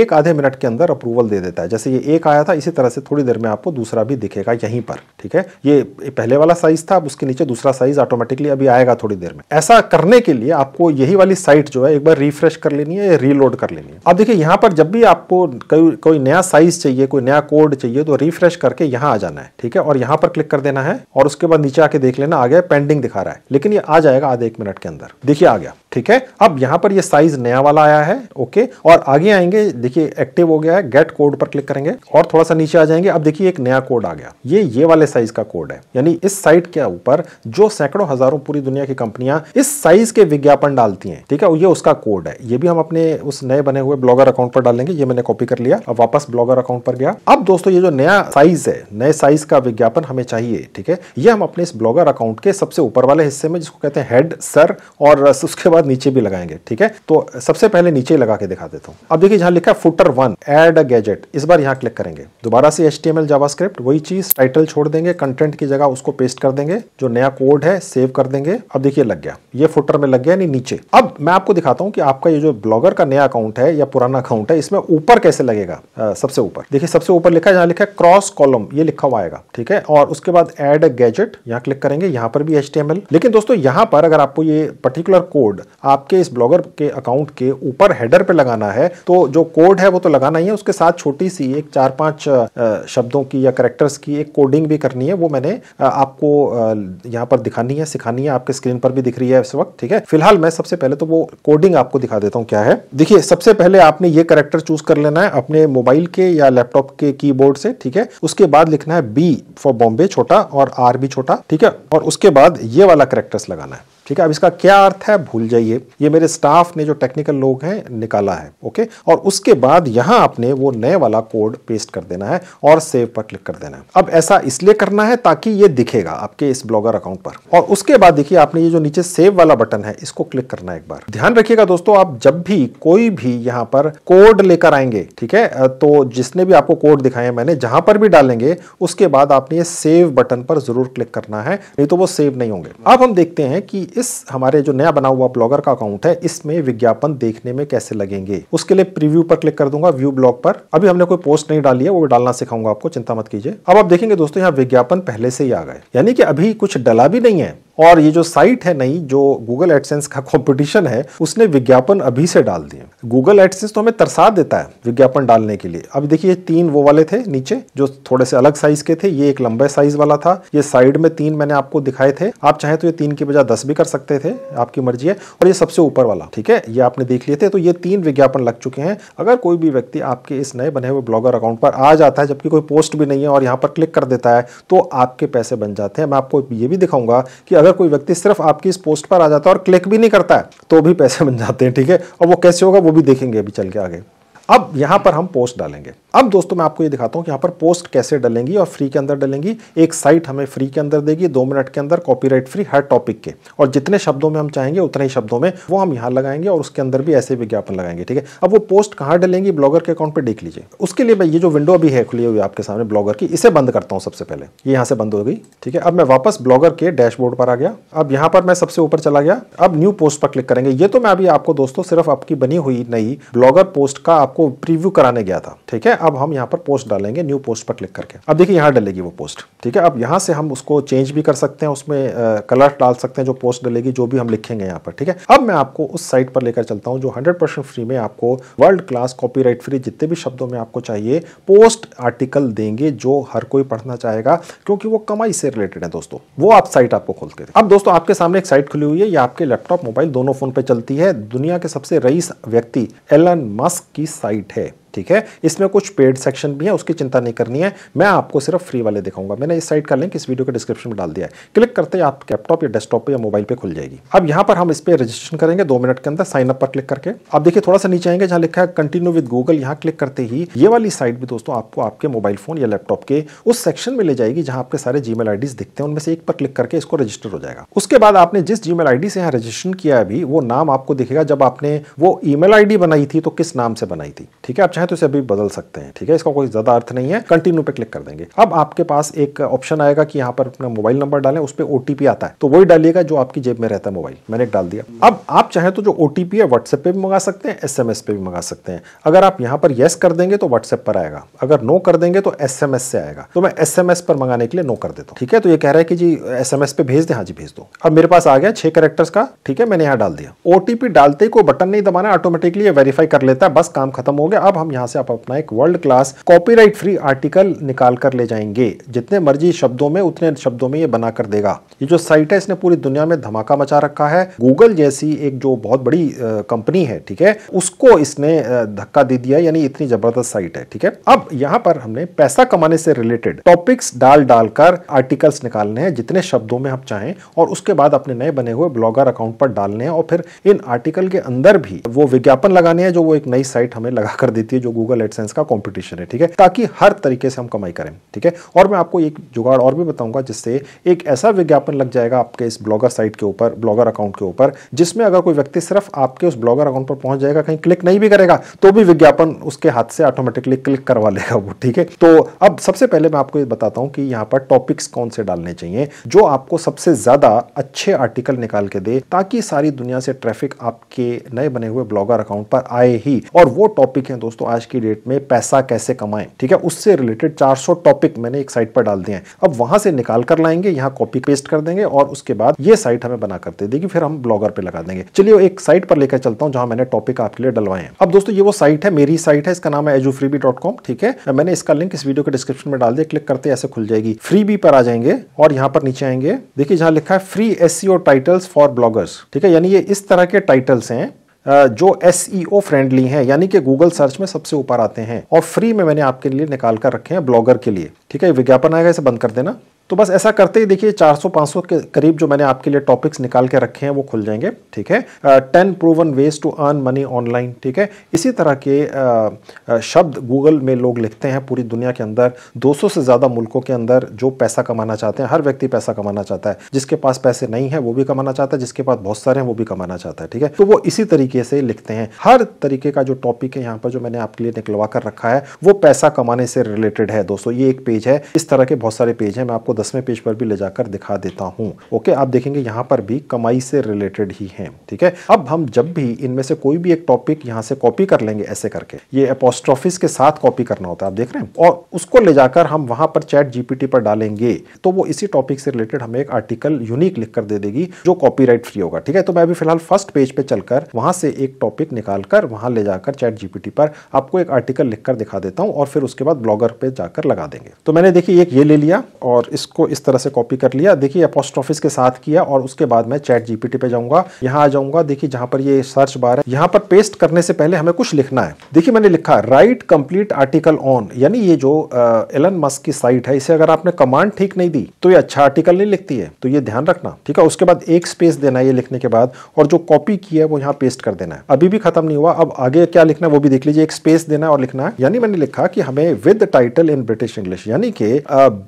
एक आधे मिनट के अंदर अप्रूवल दे देता है जैसे ये एक आया था इसी तरह से थोड़ी देर में आपको दूसरा भी दिखेगा यहीं पर ठीक है ये पहले वाला साइज था अब उसके नीचे दूसरा साइज ऑटोमेटिकली अभी आएगा थोड़ी देर में ऐसा करने के लिए आपको यही वाली साइट जो है एक बार रिफ्रेश कर लेनी है या रीलोड कर लेनी है अब देखिए यहाँ पर जब भी आपको कोई कोई नया साइज चाहिए कोई नया कोड चाहिए तो रिफ्रेश करके यहाँ आ जाना है ठीक है और यहाँ पर पर क्लिक कर देना है और उसके बाद नीचे आके देख लेना आ गया पेंडिंग दिखा रहा है लेकिन ये आ जाएगा आधे एक मिनट के अंदर देखिए आ गया ठीक है अब यहाँ पर ये साइज नया वाला आया है ओके और आगे आएंगे देखिए एक्टिव हो गया है गेट कोड पर क्लिक करेंगे और थोड़ा सा नीचे आ जाएंगे अब देखिए एक नया कोड आ गया ये ये वाले साइज का कोड है यानी इस साइट के ऊपर जो सैकड़ों हजारों पूरी दुनिया की कंपनियां इस साइज के विज्ञापन डालती है ठीक है ये उसका कोड है ये भी हम अपने उस नए बने हुए ब्लॉगर अकाउंट पर डालेंगे ये मैंने कॉपी कर लिया अब वापस ब्लॉगर अकाउंट पर गया अब दोस्तों ये जो नया साइज है नए साइज का विज्ञापन अकाउंट हमें चाहिए ठीक है ये हम अपने इस ब्लॉगर अकाउंट के सबसे ऊपर वाले हिस्से में जिसको कहते हैं हेड सर और uh, उसके बाद नीचे भी लगाएंगे ठीक है तो uh, सबसे पहले नीचे लगा के दिखा देता हूँ अब देखिए जहाँ लिखा है footer one add a gadget इस बार यहाँ क्लिक करेंगे दोबारा से एच टी वही चीज टाइटल छोड़ देंगे कंटेंट की जगह उसको पेस्ट कर देंगे जो नया कोड है सेव कर देंगे अब देखिए लग गया ये फुटर में लग गया नहीं नीचे अब मैं आपको दिखाता हूँ कि आपका ये जो ब्लॉगर का नया अकाउंट है या पुराना अकाउंट है इसमें ऊपर कैसे लगेगा आ, uh, सबसे ऊपर देखिए सबसे ऊपर लिखा है जहाँ लिखा है क्रॉस कॉलम ये लिखा हुआ आएगा ठीक है और और उसके बाद एड गैजेट यहाँ क्लिक करेंगे यहाँ पर भी एच लेकिन दोस्तों यहाँ पर अगर आपको ये पर्टिकुलर कोड आपके इस ब्लॉगर के अकाउंट के ऊपर हेडर पे लगाना है तो जो कोड है वो तो लगाना ही है उसके साथ छोटी सी एक चार पांच शब्दों की या करेक्टर्स की एक कोडिंग भी करनी है वो मैंने आपको यहाँ पर दिखानी है सिखानी है आपके स्क्रीन पर भी दिख रही है इस वक्त ठीक है फिलहाल मैं सबसे पहले तो वो कोडिंग आपको दिखा देता हूँ क्या है देखिए सबसे पहले आपने ये करेक्टर चूज कर लेना है अपने मोबाइल के या लैपटॉप के कीबोर्ड से ठीक है उसके बाद लिखना है बी फॉर बॉम्बे छोटा और आर भी छोटा ठीक है और उसके बाद ये वाला करेक्टर्स लगाना है ठीक है अब इसका क्या अर्थ है भूल जाइए ये मेरे स्टाफ ने जो टेक्निकल लोग हैं निकाला है ओके और उसके बाद यहाँ आपने वो नए वाला कोड पेस्ट कर देना है और सेव पर क्लिक कर देना है अब ऐसा इसलिए करना है ताकि ये दिखेगा आपके इस ब्लॉगर अकाउंट पर और उसके बाद देखिए आपने ये जो नीचे सेव वाला बटन है इसको क्लिक करना है एक बार ध्यान रखिएगा दोस्तों आप जब भी कोई भी यहाँ पर कोड लेकर आएंगे ठीक है तो जिसने भी आपको कोड दिखाया मैंने जहां पर भी डालेंगे उसके बाद आपने ये सेव बटन पर जरूर क्लिक करना है नहीं तो वो सेव नहीं होंगे अब हम देखते हैं कि इस हमारे जो नया बना हुआ ब्लॉगर का अकाउंट है इसमें विज्ञापन देखने में कैसे लगेंगे उसके लिए प्रीव्यू पर क्लिक कर दूंगा व्यू ब्लॉग पर अभी हमने कोई पोस्ट नहीं डाली है वो डालना सिखाऊंगा आपको चिंता मत कीजिए अब आप देखेंगे दोस्तों यहाँ विज्ञापन पहले से ही आ गए यानी कि अभी कुछ डला भी नहीं है और ये जो साइट है नई जो गूगल एडसेंस का कॉम्पिटिशन है उसने विज्ञापन अभी से डाल दिए गूगल एडसेंस तो हमें तरसा देता है विज्ञापन डालने के लिए अब देखिए तीन वो वाले थे नीचे जो थोड़े से अलग साइज के थे ये एक लंबे साइज वाला था ये साइड में तीन मैंने आपको दिखाए थे आप चाहे तो ये तीन की बजाय दस भी कर सकते थे आपकी मर्जी है और ये सबसे ऊपर वाला ठीक है ये आपने देख लिए थे तो ये तीन विज्ञापन लग चुके हैं अगर कोई भी व्यक्ति आपके इस नए बने हुए ब्लॉगर अकाउंट पर आ जाता है जबकि कोई पोस्ट भी नहीं है और यहाँ पर क्लिक कर देता है तो आपके पैसे बन जाते हैं मैं आपको ये भी दिखाऊंगा कि अगर कोई व्यक्ति सिर्फ आपकी इस पोस्ट पर आ जाता है और क्लिक भी नहीं करता है तो भी पैसे बन जाते हैं ठीक है और वो कैसे होगा वो भी देखेंगे अभी चल के आगे अब यहाँ पर हम पोस्ट डालेंगे अब दोस्तों मैं आपको ये दिखाता हूँ कि यहाँ पर पोस्ट कैसे डलेंगी और फ्री के अंदर डलेंगी एक साइट हमें फ्री के अंदर देगी दो मिनट के अंदर कॉपीराइट फ्री हर टॉपिक के और जितने शब्दों में हम चाहेंगे उतने ही शब्दों में वो हम यहाँ लगाएंगे और उसके अंदर भी ऐसे विज्ञापन लगाएंगे ठीक है अब वो पोस्ट कहाँ डलेंगी ब्लॉगर के अकाउंट पर देख लीजिए उसके लिए मैं ये जो विंडो अभी है खुली हुई आपके सामने ब्लॉगर की इसे बंद करता हूँ सबसे पहले ये यहाँ से बंद हो गई ठीक है अब मैं वापस ब्लॉगर के डैशबोर्ड पर आ गया अब यहाँ पर मैं सबसे ऊपर चला गया अब न्यू पोस्ट पर क्लिक करेंगे ये तो मैं अभी आपको दोस्तों सिर्फ आपकी बनी हुई नई ब्लॉगर पोस्ट का आपको आपको प्रीव्यू कराने गया था ठीक है अब हम यहाँ पर पोस्ट डालेंगे न्यू पोस्ट पर क्लिक करके अब देखिए यहाँ डलेगी वो पोस्ट ठीक है अब यहाँ से हम उसको चेंज भी कर सकते हैं उसमें कलर डाल सकते हैं जो पोस्ट डलेगी जो भी हम लिखेंगे यहाँ पर ठीक है अब मैं आपको उस साइट पर लेकर चलता हूँ जो हंड्रेड फ्री में आपको वर्ल्ड क्लास कॉपी फ्री जितने भी शब्दों में आपको चाहिए पोस्ट आर्टिकल देंगे जो हर कोई पढ़ना चाहेगा क्योंकि वो कमाई से रिलेटेड है दोस्तों वो आप साइट आपको खोलते थे अब दोस्तों आपके सामने एक साइट खुली हुई है ये आपके लैपटॉप मोबाइल दोनों फोन पे चलती है दुनिया के सबसे रईस व्यक्ति एलन मस्क की साइट साइट है ठीक है इसमें कुछ पेड सेक्शन भी है उसकी चिंता नहीं करनी है मैं आपको सिर्फ फ्री वाले दिखाऊंगा मैंने इस साइट का लिंक इस वीडियो के डिस्क्रिप्शन में डाल दिया है क्लिक करते ही आप लैपटॉप या डेस्कटॉप पे या मोबाइल पर खुल जाएगी अब यहाँ पर हम इस पर रजिस्ट्रेशन करेंगे दो मिनट के अंदर साइन अप पर क्लिक करके आप देखिए थोड़ा सा नीचे आएंगे जहाँ लिखा है कंटिन्यू विद गूगल यहाँ क्लिक करते ही ये वाली साइट भी दोस्तों आपको आपके मोबाइल फोन या लैपटॉप के उस सेक्शन में ले जाएगी जहाँ आपके सारे जी मेल दिखते हैं उनमें से एक पर क्लिक करके इसको रजिस्टर हो जाएगा उसके बाद आपने जिस जी मेल से यहाँ रजिस्ट्रेशन किया है अभी वो नाम आपको दिखेगा जब आपने वो ई मेल बनाई थी तो किस नाम से बनाई थी ठीक है आप चाहे तो इसे अभी बदल सकते हैं ठीक है इसका कोई ज़्यादा अर्थ नहीं है कंटिन्यू पे क्लिक कर देंगे अब आपके पास एक ऑप्शन आएगा कि यहाँ पर अपना मोबाइल नंबर डालें उस पर ओटीपी आता है तो वही डालिएगा जो आपकी जेब में रहता है मोबाइल मैंने एक डाल दिया अब आप चाहें तो जो ओटीपी है व्हाट्सएप पे भी मंगा सकते हैं एस पे भी मंगा सकते हैं अगर आप यहाँ पर येस कर देंगे तो व्हाट्सएप पर आएगा अगर नो कर देंगे तो एस से आएगा तो मैं एस पर मंगाने के लिए नो कर देता हूँ ठीक है तो ये कह रहा है कि जी एसएमएस पे भेज दे हाँ जी भेज दो अब मेरे पास आ गया छह करेक्टर्स का ठीक है मैंने यहाँ डाल दिया ओटीपी डालते ही कोई बटन नहीं दबाना ऑटोमेटिकली वेरीफाई कर लेता है बस काम खत्म हो गया अब हम यहाँ से आप अपना एक world class copyright free article निकाल कर ले जाएंगे जितने मर्जी शब्दों में उतने शब्दों में ये बना कर देगा ये जो साइट है इसने पूरी दुनिया में धमाका मचा रखा है गूगल जैसी एक जो बहुत बड़ी कंपनी है ठीक है उसको इसने धक्का दे दिया यानी इतनी जबरदस्त साइट है ठीक है अब यहाँ पर हमने पैसा कमाने से रिलेटेड टॉपिक्स डाल डालकर आर्टिकल्स निकालने हैं जितने शब्दों में आप चाहें और उसके बाद अपने नए बने हुए ब्लॉगर अकाउंट पर डालने हैं और फिर इन आर्टिकल के अंदर भी वो विज्ञापन लगाने हैं जो वो एक नई साइट हमें लगा कर देती है है जो गूगल एडसेंस का कॉम्पिटिशन है ठीक है ताकि हर तरीके से हम कमाई करें ठीक है और मैं आपको एक जुगाड़ और भी बताऊंगा जिससे एक ऐसा विज्ञापन लग जाएगा आपके इस ब्लॉगर साइट के ऊपर ब्लॉगर अकाउंट के ऊपर जिसमें अगर कोई व्यक्ति सिर्फ आपके उस ब्लॉगर अकाउंट पर पहुंच जाएगा कहीं क्लिक नहीं भी करेगा तो भी विज्ञापन उसके हाथ से ऑटोमेटिकली क्लिक करवा लेगा वो ठीक है तो अब सबसे पहले मैं आपको ये बताता हूं कि यहां पर टॉपिक्स कौन से डालने चाहिए जो आपको सबसे ज़्यादा अच्छे आर्टिकल निकाल के दे ताकि सारी दुनिया से ट्रैफिक आपके नए बने हुए ब्लॉगर अकाउंट पर आए ही और वो टॉपिक है दोस्तों आज की डेट में पैसा कैसे कमाएं ठीक है उससे रिलेटेड 400 टॉपिक मैंने एक साइट पर डाल दिए हैं अब वहां से निकाल कर लाएंगे यहाँ कॉपी पेस्ट कर देंगे और उसके बाद ये साइट हमें बना कर दे देगी फिर हम ब्लॉगर पे लगा देंगे चलिए एक साइट पर लेकर चलता हूँ जहां मैंने टॉपिक आपके लिए डलवाए हैं अब दोस्तों ये वो साइट है मेरी साइट है इसका नाम है एजूफ्रीबी ठीक है मैंने इसका लिंक इस वीडियो के डिस्क्रिप्शन में डाल दिया क्लिक करते ऐसे खुल जाएगी फ्रीबी पर आ जाएंगे और यहाँ पर नीचे आएंगे देखिए जहाँ लिखा है free S titles for bloggers ठीक है यानी ये इस तरह के टाइटल्स हैं जो एस फ्रेंडली e हैं यानी कि गूगल सर्च में सबसे ऊपर आते हैं और फ्री में मैंने आपके लिए निकाल कर रखे हैं ब्लॉगर के लिए ठीक है विज्ञापन आएगा इसे बंद कर देना तो बस ऐसा करते ही देखिए 400-500 के करीब जो मैंने आपके लिए टॉपिक्स निकाल के रखे हैं वो खुल जाएंगे ठीक है ten proven ways to earn money online ठीक है इसी तरह के आ, शब्द गूगल में लोग लिखते हैं पूरी दुनिया के अंदर 200 से ज़्यादा मुल्कों के अंदर जो पैसा कमाना चाहते हैं हर व्यक्ति पैसा कमाना चाहता है जिसके पास पैसे नहीं है वो भी कमाना चाहता है जिसके पास बहुत सारे हैं वो भी कमाना चाहता है ठीक है तो वो इसी तरीके से लिखते हैं हर तरीके का जो टॉपिक है यहाँ पर जो मैंने आपके लिए निकलवा कर रखा है वो पैसा कमाने से रिलेटेड है दोस्तों ये एक पेज है इस तरह के बहुत सारे पेज हैं मैं आपको दसवें पेज पर भी ले जाकर दिखा देता हूँ ओके आप देखेंगे यहाँ पर भी कमाई से रिलेटेड ही है ठीक है अब हम जब भी इनमें से कोई भी एक टॉपिक यहाँ से कॉपी कर लेंगे ऐसे करके ये अपोस्ट्रॉफिस के साथ कॉपी करना होता है आप देख रहे हैं और उसको ले जाकर हम वहां पर चैट जीपीटी पर डालेंगे तो वो इसी टॉपिक से रिलेटेड हमें एक आर्टिकल यूनिक लिख कर दे देगी जो कॉपीराइट फ्री होगा ठीक है तो मैं अभी फिलहाल फर्स्ट पेज पे चलकर वहां से एक टॉपिक निकालकर वहां ले जाकर चैट जीपीटी पर आपको एक आर्टिकल लिखकर दिखा देता हूँ और फिर उसके बाद ब्लॉगर पे जाकर लगा देंगे तो मैंने देखिए एक ये ले लिया और इस इसको इस तरह से कॉपी कर लिया देखिए अपोस्ट्रॉफिस के साथ किया और उसके बाद मैं चैट जीपीटी पे जाऊंगा यहाँ आ जाऊंगा देखिए जहां पर ये सर्च बार है यहाँ पर पेस्ट करने से पहले हमें कुछ लिखना है देखिए मैंने लिखा राइट कंप्लीट आर्टिकल ऑन यानी ये जो एलन मस्क की साइट है इसे अगर आपने कमांड ठीक नहीं दी तो ये अच्छा आर्टिकल नहीं लिखती है तो ये ध्यान रखना ठीक है उसके बाद एक स्पेस देना है ये लिखने के बाद और जो कॉपी की है वो यहाँ पेस्ट कर देना है अभी भी खत्म नहीं हुआ अब आगे क्या लिखना है वो भी देख लीजिए एक स्पेस देना है और लिखना है यानी मैंने लिखा कि हमें with title in British English यानी कि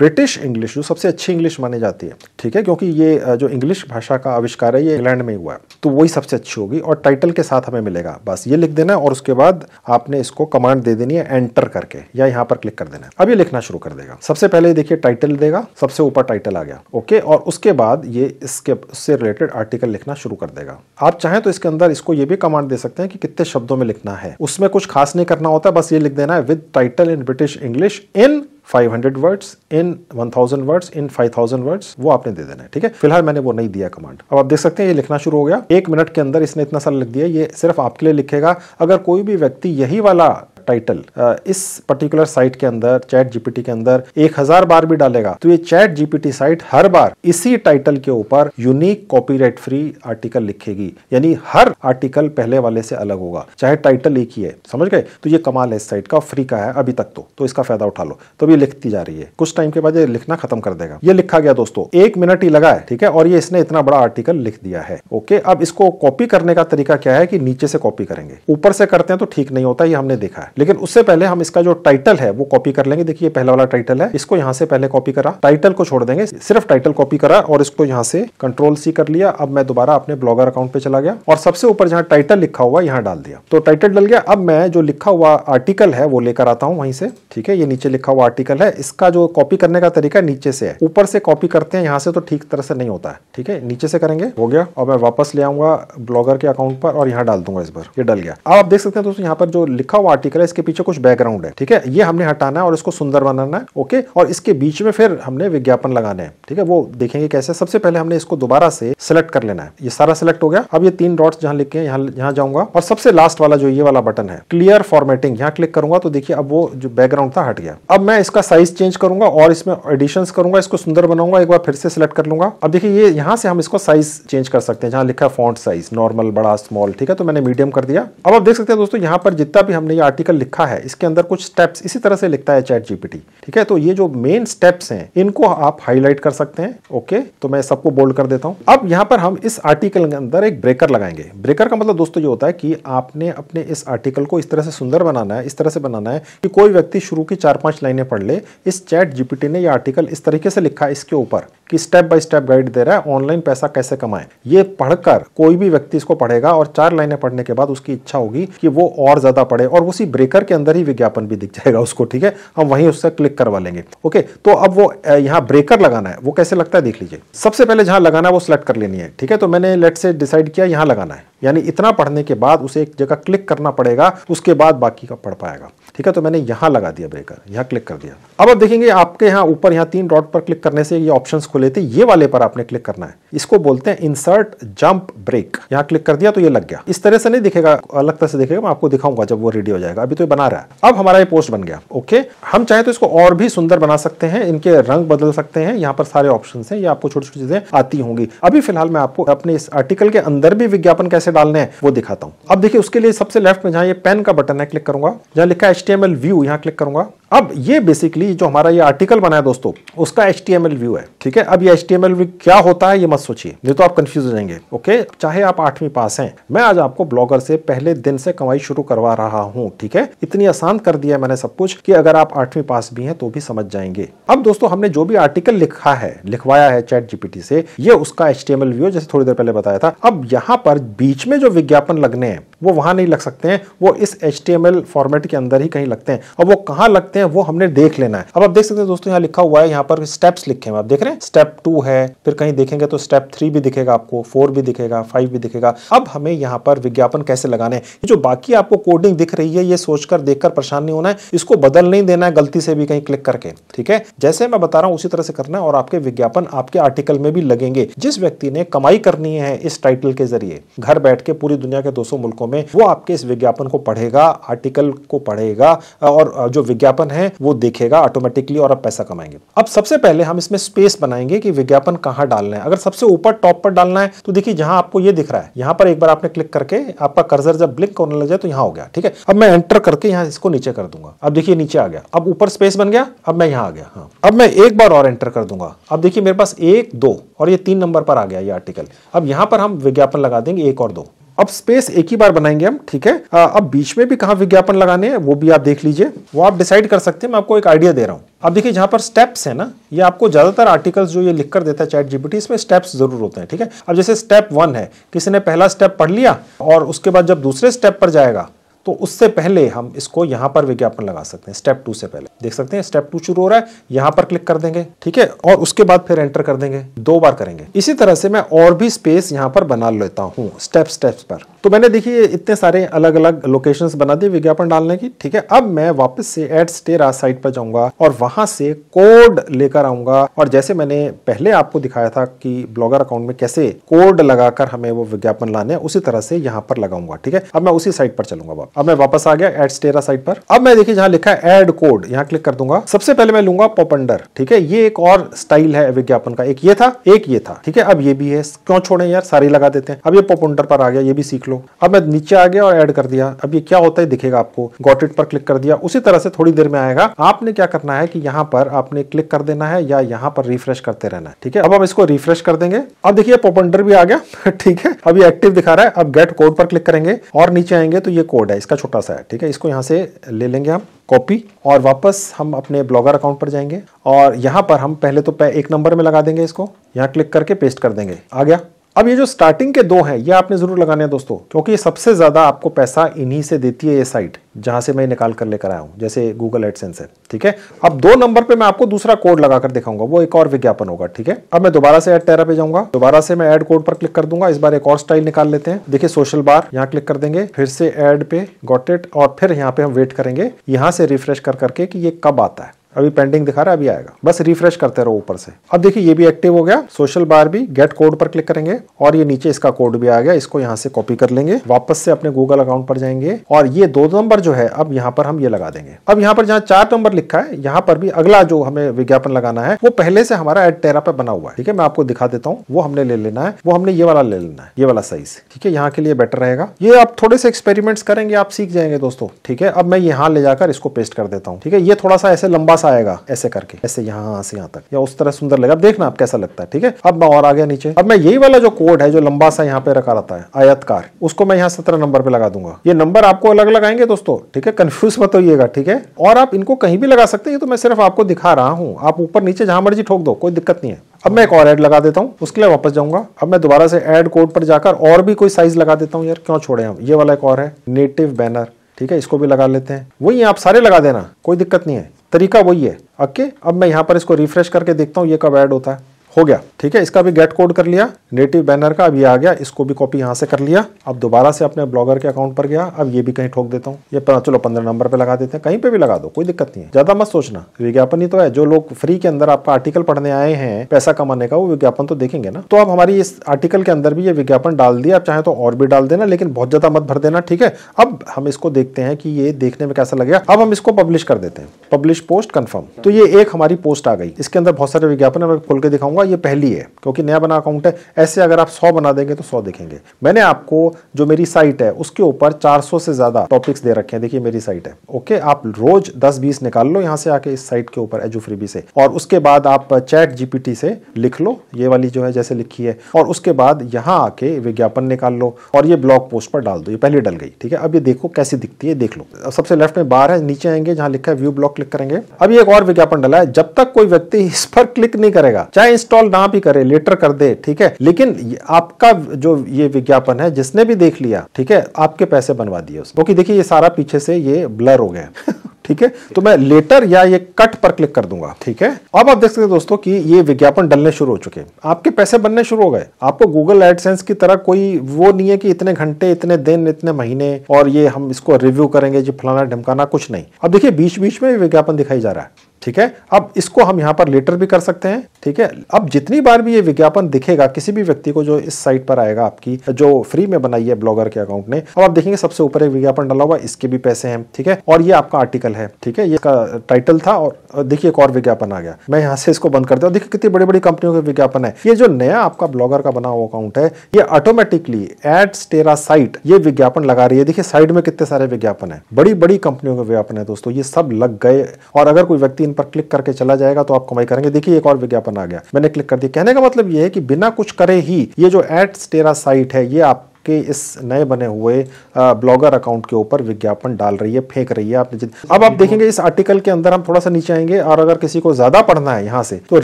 ब्रिटिश इंग्लिश जो सबसे अच्छी इंग्लिश मानी जाती है ठीक है क्योंकि ये जो इंग्लिश भाषा का आविष्कार है ये इंग्लैंड में हुआ है तो वही सबसे अच्छी होगी और टाइटल के साथ हमें मिलेगा बस ये लिख देना है और उसके बाद आपने इसको कमांड दे देनी है एंटर करके या यहाँ पर क्लिक कर देना है अब ये लिखना शुरू कर देगा सबसे पहले देखिए टाइटल देगा सबसे ऊपर टाइटल आ गया ओके और उसके बाद ये इसके उससे रिलेटेड आर्टिकल लिखना शुरू कर देगा आप चाहें तो इसके अंदर इसको ये भी कमांड दे सकते हैं कि कितने शब्दों में लिखना है उसमें कुछ खास नहीं करना होता बस ये लिख देना है with title in British English in 500 words in 1000 words in 5000 words वो आपने दे देना है ठीक है फिलहाल मैंने वो नहीं दिया कमांड अब आप देख सकते हैं ये लिखना शुरू हो गया एक मिनट के अंदर इसने इतना सारा लिख दिया ये सिर्फ आपके लिए लिखेगा अगर कोई भी व्यक्ति यही वाला टाइटल uh, इस पर्टिकुलर साइट के अंदर चैट जीपीटी के अंदर एक हजार बार भी डालेगा तो ये चैट जीपीटी साइट हर बार इसी टाइटल के ऊपर यूनिक कॉपीराइट फ्री आर्टिकल लिखेगी यानी हर आर्टिकल पहले वाले से अलग होगा चाहे टाइटल एक ही है समझ गए तो ये कमाल है इस साइट का फ्री का है अभी तक तो, तो इसका फायदा उठा लो तो ये लिखती जा रही है कुछ टाइम के बाद ये लिखना खत्म कर देगा ये लिखा गया दोस्तों एक मिनट ही लगा है ठीक है और ये इसने इतना बड़ा आर्टिकल लिख दिया है ओके अब इसको कॉपी करने का तरीका क्या है कि नीचे से कॉपी करेंगे ऊपर से करते हैं तो ठीक नहीं होता ये हमने देखा है लेकिन उससे पहले हम इसका जो टाइटल है वो कॉपी कर लेंगे देखिए पहला वाला टाइटल है इसको यहाँ से पहले कॉपी करा टाइटल को छोड़ देंगे सिर्फ टाइटल कॉपी करा और इसको यहाँ से कंट्रोल सी कर लिया अब मैं दोबारा अपने ब्लॉगर अकाउंट पे चला गया और सबसे ऊपर जहाँ टाइटल लिखा हुआ यहाँ डाल दिया तो टाइटल डल गया अब मैं जो लिखा हुआ आर्टिकल है वो लेकर आता हूँ वहीं से ठीक है ये नीचे लिखा हुआ आर्टिकल है इसका जो कॉपी करने का तरीका नीचे से है ऊपर से कॉपी करते हैं यहाँ से तो ठीक तरह से नहीं होता है ठीक है नीचे से करेंगे हो गया और मैं वापस ले आऊंगा ब्लॉगर के अकाउंट पर और यहाँ डाल दूंगा इस बार ये डल गया अब आप देख सकते हैं दोस्तों यहाँ पर जो लिखा हुआ आर्टिकल रहा है इसके पीछे कुछ बैकग्राउंड है ठीक है ये हमने हटाना है और इसको सुंदर बनाना है ओके और इसके बीच में फिर हमने विज्ञापन लगाने हैं ठीक है वो देखेंगे कैसे सबसे पहले हमने इसको दोबारा से सिलेक्ट कर लेना है ये सारा सिलेक्ट हो गया अब ये तीन डॉट्स जहां लिखे हैं यहाँ यहाँ जाऊंगा और सबसे लास्ट वाला जो ये वाला बटन है क्लियर फॉर्मेटिंग यहाँ क्लिक करूंगा तो देखिए अब वो जो बैकग्राउंड था हट गया अब मैं इसका साइज चेंज करूंगा और इसमें एडिशन करूंगा इसको सुंदर बनाऊंगा एक बार फिर से सिलेक्ट कर लूंगा अब देखिए ये यहाँ से हम इसको साइज चेंज कर सकते हैं जहां लिखा है फॉन्ट साइज नॉर्मल बड़ा स्मॉल ठीक है तो मैंने मीडियम कर दिया अब आप देख सकते हैं दोस्तों यहाँ पर जितना भी हमने ये आर्टिकल आर्टिकल लिखा है इसके अंदर कुछ स्टेप्स इसी तरह से लिखता है चैट जीपीटी ठीक है तो ये जो मेन स्टेप्स हैं इनको आप हाईलाइट कर सकते हैं ओके तो मैं सबको बोल्ड कर देता हूं अब यहां पर हम इस आर्टिकल के अंदर एक ब्रेकर लगाएंगे ब्रेकर का मतलब दोस्तों ये होता है कि आपने अपने इस आर्टिकल को इस तरह से सुंदर बनाना है इस तरह से बनाना है कि कोई व्यक्ति शुरू की चार पांच लाइने पढ़ ले इस चैट जीपीटी ने यह आर्टिकल इस तरीके से लिखा है इसके ऊपर कि स्टेप बाय स्टेप गाइड दे रहा है ऑनलाइन पैसा कैसे कमाएं ये पढ़कर कोई भी व्यक्ति इसको पढ़ेगा और चार लाइनें पढ़ने के बाद उसकी इच्छा होगी कि वो और ज्यादा पढ़े और उसी ब्रेकर के अंदर ही विज्ञापन भी दिख जाएगा उसको ठीक है हम वहीं उससे क्लिक करवा लेंगे ओके तो अब वो यहाँ ब्रेकर लगाना है वो कैसे लगता है देख लीजिए सबसे पहले जहां लगाना है वो सिलेक्ट कर लेनी है ठीक है तो मैंने लेट से डिसाइड किया यहाँ लगाना है यानी इतना पढ़ने के बाद उसे एक जगह क्लिक करना पड़ेगा तो उसके बाद बाकी का पढ़ पाएगा ठीक है तो मैंने यहाँ लगा दिया ब्रेकर यहाँ क्लिक कर दिया अब आप देखेंगे आपके यहाँ ऊपर यहाँ तीन डॉट पर क्लिक करने से ये ऑप्शंस खुले थे ये वाले पर आपने क्लिक करना है इसको बोलते हैं इंसर्ट जंप ब्रेक यहाँ क्लिक कर दिया तो ये लग गया इस तरह से नहीं दिखेगा अलग तरह से दिखेगा मैं आपको दिखाऊंगा जब वो रेडी हो जाएगा अभी तो ये बना रहा है अब हमारा ये पोस्ट बन गया ओके हम चाहे तो इसको और भी सुंदर बना सकते हैं इनके रंग बदल सकते हैं यहाँ पर सारे ऑप्शन है ये आपको छोटी छोटी चीजें आती होंगी अभी फिलहाल मैं आपको अपने इस आर्टिकल के अंदर भी विज्ञापन कैसे कैसे डालने हैं वो दिखाता हूँ अब देखिए उसके लिए सबसे लेफ्ट में जहाँ ये पेन का बटन है क्लिक करूंगा जहाँ लिखा है H T M L view यहाँ क्लिक करूंगा अब ये बेसिकली जो हमारा ये आर्टिकल बना है दोस्तों उसका एच टी व्यू है ठीक है अब ये एच टी व्यू क्या होता है ये मत सोचिए नहीं तो आप कंफ्यूज हो जाएंगे ओके चाहे आप आठवीं पास हैं मैं आज आपको ब्लॉगर से पहले दिन से कमाई शुरू करवा रहा हूँ ठीक है इतनी आसान कर दिया मैंने सब कुछ की अगर आप आठवीं पास भी है तो भी समझ जाएंगे अब दोस्तों हमने जो भी आर्टिकल लिखा है लिखवाया है चैट जीपीटी से ये उसका एच टी व्यू जैसे थोड़ी देर पहले बताया था अब यहाँ पर बीच में जो विज्ञापन लगने हैं वो वहाँ नहीं लग सकते हैं वो इस एच फॉर्मेट के अंदर ही कहीं लगते हैं और वो कहाँ लगते हैं वो हमने देख लेना है अब आप देख सकते हैं दोस्तों यहाँ लिखा हुआ है यहाँ पर स्टेप्स लिखे हैं आप देख रहे हैं स्टेप टू है फिर कहीं देखेंगे तो स्टेप थ्री भी दिखेगा आपको फोर भी दिखेगा फाइव भी दिखेगा अब हमें यहाँ पर विज्ञापन कैसे लगाने हैं जो बाकी आपको कोडिंग दिख रही है ये सोचकर देखकर परेशान नहीं होना है इसको बदल नहीं देना है गलती से भी कहीं क्लिक करके ठीक है जैसे मैं बता रहा हूँ उसी तरह से करना है और आपके विज्ञापन आपके आर्टिकल में भी लगेंगे जिस व्यक्ति ने कमाई करनी है इस टाइटल के जरिए घर बैठ के पूरी दुनिया के दो मुल्कों में वो आपके इस विज्ञापन को पढ़ेगा आर्टिकल को पढ़ेगा और जो विज्ञापन है वो देखेगा ऑटोमेटिकली और आप पैसा कमाएंगे अब सबसे पहले हम इसमें स्पेस बनाएंगे कि विज्ञापन कहाँ डालना है अगर सबसे ऊपर टॉप पर डालना है तो देखिए जहां आपको ये दिख रहा है यहां पर एक बार आपने क्लिक करके आपका कर्जर जब ब्लिक करने लग जाए तो यहाँ हो गया ठीक है अब मैं एंटर करके यहाँ इसको नीचे कर दूंगा अब देखिए नीचे आ गया अब ऊपर स्पेस बन गया अब मैं यहाँ आ गया हाँ अब मैं एक बार और एंटर कर दूंगा अब देखिए मेरे पास एक दो और ये तीन नंबर पर आ गया ये आर्टिकल अब यहां पर हम विज्ञापन लगा देंगे एक और दो अब स्पेस एक ही बार बनाएंगे हम ठीक है आ, अब बीच में भी कहा विज्ञापन लगाने हैं वो भी आप देख लीजिए वो आप डिसाइड कर सकते हैं मैं आपको एक आइडिया दे रहा हूँ अब देखिए जहां पर स्टेप्स है ना ये आपको ज़्यादातर आर्टिकल्स जो ये लिख कर देता है चैट जीबीटी इसमें स्टेप्स जरूर होते हैं ठीक है अब जैसे स्टेप वन है किसी ने पहला स्टेप पढ़ लिया और उसके बाद जब दूसरे स्टेप पर जाएगा तो उससे पहले हम इसको यहाँ पर विज्ञापन लगा सकते हैं स्टेप टू से पहले देख सकते हैं स्टेप टू शुरू हो रहा है यहां पर क्लिक कर देंगे ठीक है और उसके बाद फिर एंटर कर देंगे दो बार करेंगे इसी तरह से मैं और भी स्पेस यहाँ पर बना लेता हूँ स्टेप स्टेप्स पर तो मैंने देखिए इतने सारे अलग अलग लोकेशन बना दिए विज्ञापन डालने की ठीक है अब मैं वापस से एड स्टेरा साइट पर जाऊंगा और वहां से कोड लेकर आऊंगा और जैसे मैंने पहले आपको दिखाया था कि ब्लॉगर अकाउंट में कैसे कोड लगाकर हमें वो विज्ञापन लाने उसी तरह से यहाँ पर लगाऊंगा ठीक है अब मैं उसी साइट पर चलूंगा अब मैं वापस आ गया एड स्टेरा साइट पर अब मैं देखिए जहां लिखा है एड कोड यहाँ क्लिक कर दूंगा सबसे पहले मैं लूंगा पोपंडर ठीक है ये एक और स्टाइल है विज्ञापन का एक ये था एक ये था ठीक है अब ये भी है क्यों छोड़े यार सारी लगा देते हैं अब ये पोपंडर पर आ गया ये भी सीख लो अब मैं नीचे आ गया और एड कर दिया अब ये क्या होता है दिखेगा आपको गॉटेट पर क्लिक कर दिया उसी तरह से थोड़ी देर में आएगा आपने क्या करना है कि यहाँ पर आपने क्लिक कर देना है या यहाँ पर रिफ्रेश करते रहना है ठीक है अब हम इसको रिफ्रेश कर देंगे अब देखिए पोपंडर भी आ गया ठीक है अभी एक्टिव दिखा रहा है अब गेट कोड पर क्लिक करेंगे और नीचे आएंगे तो ये कोड है साइज़ का छोटा सा है ठीक है इसको यहाँ से ले लेंगे हम कॉपी और वापस हम अपने ब्लॉगर अकाउंट पर जाएंगे और यहाँ पर हम पहले तो एक नंबर में लगा देंगे इसको यहाँ क्लिक करके पेस्ट कर देंगे आ गया अब ये जो स्टार्टिंग के दो हैं ये आपने ज़रूर लगाने हैं दोस्तों क्योंकि ये सबसे ज़्यादा आपको पैसा इन्हीं से देती है ये साइट जहां से मैं निकाल कर लेकर आया हूं जैसे गूगल एडसेंस है ठीक है अब दो नंबर पे मैं आपको दूसरा कोड लगाकर दिखाऊंगा वो एक और विज्ञापन होगा ठीक है अब मैं दोबारा से एड टेरा पे जाऊंगा दोबारा से मैं एड कोड पर क्लिक कर दूंगा इस बार एक और स्टाइल निकाल लेते हैं देखिए सोशल बार यहाँ क्लिक कर देंगे फिर से एड पे गॉटेड और फिर यहाँ पे हम वेट करेंगे यहाँ से रिफ्रेश कर करके कि ये कब आता है अभी पेंडिंग दिखा रहा है अभी आएगा बस रिफ्रेश करते रहो ऊपर से अब देखिए ये भी एक्टिव हो गया सोशल बार भी गेट कोड पर क्लिक करेंगे और ये नीचे इसका कोड भी आ गया इसको यहाँ से कॉपी कर लेंगे वापस से अपने गूगल अकाउंट पर जाएंगे और ये दो नंबर जो है अब यहाँ पर हम ये लगा देंगे अब यहाँ पर जहाँ चार नंबर लिखा है यहाँ पर भी अगला जो हमें विज्ञापन लगाना है वो पहले से हमारा एड टेरा पे बना हुआ है ठीक है मैं आपको दिखा देता हूँ वो हमने ले लेना है वो हमने ये वाला ले लेना है ये वाला साइज ठीक है यहाँ के लिए बेटर रहेगा ये आप थोड़े से एक्सपेरिमेंट्स करेंगे आप सीख जाएंगे दोस्तों ठीक है अब मैं यहाँ ले जाकर इसको पेस्ट कर देता हूँ ठीक है ये थोड़ा सा ऐसे लंबा पास आएगा ऐसे करके ऐसे यहाँ से यहाँ तक या उस तरह सुंदर लगेगा अब देखना आप कैसा लगता है ठीक है अब मैं और आ गया नीचे अब मैं यही वाला जो कोड है जो लंबा सा यहाँ पे रखा रहता है आयतकार उसको मैं यहाँ सत्रह नंबर पे लगा दूंगा ये नंबर आपको अलग अलग आएंगे दोस्तों ठीक है कन्फ्यूज मत होइएगा ठीक है और आप इनको कहीं भी लगा सकते हैं तो मैं सिर्फ आपको दिखा रहा हूँ आप ऊपर नीचे जहां मर्जी ठोक दो कोई दिक्कत नहीं है अब मैं एक और ऐड लगा देता हूँ उसके लिए वापस जाऊंगा अब मैं दोबारा से ऐड कोड पर जाकर और भी कोई साइज लगा देता हूँ यार क्यों छोड़े हम ये वाला एक और है नेटिव बैनर ठीक है इसको भी लगा लेते हैं वही आप सारे लगा देना कोई दिक्कत नहीं है तरीका वही है ओके अब मैं यहाँ पर इसको रिफ्रेश करके देखता हूँ ये कब ऐड होता है हो गया ठीक है इसका भी गेट कोड कर लिया नेटिव बैनर का अब ये आ गया इसको भी कॉपी यहाँ से कर लिया अब दोबारा से अपने ब्लॉगर के अकाउंट पर गया अब ये भी कहीं ठोक देता हूँ ये चलो पंद्रह नंबर पर लगा देते हैं कहीं पे भी लगा दो कोई दिक्कत नहीं है ज्यादा मत सोचना विज्ञापन ही तो है जो लोग फ्री के अंदर आपका आर्टिकल पढ़ने आए हैं पैसा कमाने का वो विज्ञापन तो देखेंगे ना तो अब हमारी इस आर्टिकल के अंदर भी ये विज्ञापन डाल दिया आप चाहे तो और भी डाल देना लेकिन बहुत ज्यादा मत भर देना ठीक है अब हम इसको देखते हैं कि ये देखने में कैसा लगेगा अब हम इसको पब्लिश कर देते हैं पब्लिश पोस्ट कन्फर्म तो ये एक हमारी पोस्ट आ गई इसके अंदर बहुत सारे विज्ञापन मैं खोल के दिखाऊंगा होगा ये पहली है क्योंकि नया बना अकाउंट है ऐसे अगर आप सौ बना देंगे तो सौ देखेंगे मैंने आपको जो मेरी साइट है उसके ऊपर 400 से ज्यादा टॉपिक्स दे रखे हैं देखिए मेरी साइट है ओके आप रोज 10-20 निकाल लो यहाँ से आके इस साइट के ऊपर एजू फ्रीबी से और उसके बाद आप चैट जीपीटी से लिख लो ये वाली जो है जैसे लिखी है और उसके बाद यहाँ आके विज्ञापन निकाल लो और ये ब्लॉग पोस्ट पर डाल दो ये पहले डल गई ठीक है अब ये देखो कैसी दिखती है देख लो सबसे लेफ्ट में बार है नीचे आएंगे जहाँ लिखा है व्यू ब्लॉग क्लिक करेंगे अभी एक और विज्ञापन डाला है जब तक कोई व्यक्ति इस पर क्लिक नहीं करेगा चाहे इंस्टॉल ना भी करे लेटर कर दे ठीक है लेकिन आपका जो ये विज्ञापन है जिसने भी देख लिया ठीक है आपके पैसे बनवा दिए उसको क्योंकि देखिए ये सारा पीछे से ये ब्लर हो गया ठीक है तो मैं लेटर या ये कट पर क्लिक कर दूंगा ठीक है अब आप देख सकते हैं दोस्तों कि ये विज्ञापन डलने शुरू हो चुके हैं आपके पैसे बनने शुरू हो गए आपको गूगल एडसेंस की तरह कोई वो नहीं है कि इतने घंटे इतने दिन इतने महीने और ये हम इसको रिव्यू करेंगे जी फलाना ढमकाना कुछ नहीं अब देखिए बीच बीच में विज्ञापन दिखाई जा रहा है ठीक है अब इसको हम यहाँ पर लेटर भी कर सकते हैं ठीक है अब जितनी बार भी ये विज्ञापन दिखेगा किसी भी व्यक्ति को जो इस साइट पर आएगा आपकी जो फ्री में बनाई है ब्लॉगर के अकाउंट ने अब आप देखेंगे सबसे ऊपर एक विज्ञापन डाला हुआ इसके भी पैसे हैं ठीक है और ये आपका आर्टिकल है ठीक है ये इसका टाइटल था और देखिए एक और विज्ञापन आ गया मैं यहाँ से इसको बंद करता हूँ देखिए कितनी बड़ी बड़ी कंपनियों के विज्ञापन है ये जो नया आपका ब्लॉगर का बना हुआ अकाउंट है ये ऑटोमेटिकली एड्स टेरा साइट ये विज्ञापन लगा रही है देखिए साइड में कितने सारे विज्ञापन है बड़ी बड़ी कंपनियों के विज्ञापन है दोस्तों ये सब लग गए और अगर कोई व्यक्ति इन पर क्लिक करके चला जाएगा तो आप कमाई करेंगे देखिए एक और विज्ञापन आ गया मैंने क्लिक कर दिया कहने का मतलब यह है कि बिना कुछ करे ही ये जो एट्स टेरा साइट है ये आप के इस नए बने हुए ब्लॉगर अकाउंट के ऊपर विज्ञापन डाल रही है फेंक रही है आपने अब आप देखेंगे इस आर्टिकल के अंदर हम थोड़ा सा नीचे आएंगे और अगर किसी को ज्यादा पढ़ना है यहाँ से तो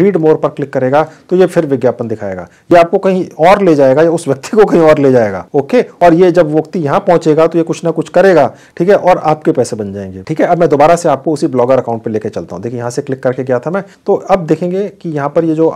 रीड मोर पर क्लिक करेगा तो ये फिर विज्ञापन दिखाएगा ये आपको कहीं और ले जाएगा या उस व्यक्ति को कहीं और ले जाएगा ओके और ये जब व्यक्ति यहाँ पहुंचेगा तो ये कुछ ना कुछ करेगा ठीक है और आपके पैसे बन जाएंगे ठीक है अब मैं दोबारा से आपको उसी ब्लॉगर अकाउंट पर लेकर चलता हूँ देखिए यहाँ से क्लिक करके गया था मैं तो अब देखेंगे कि यहाँ पर ये जो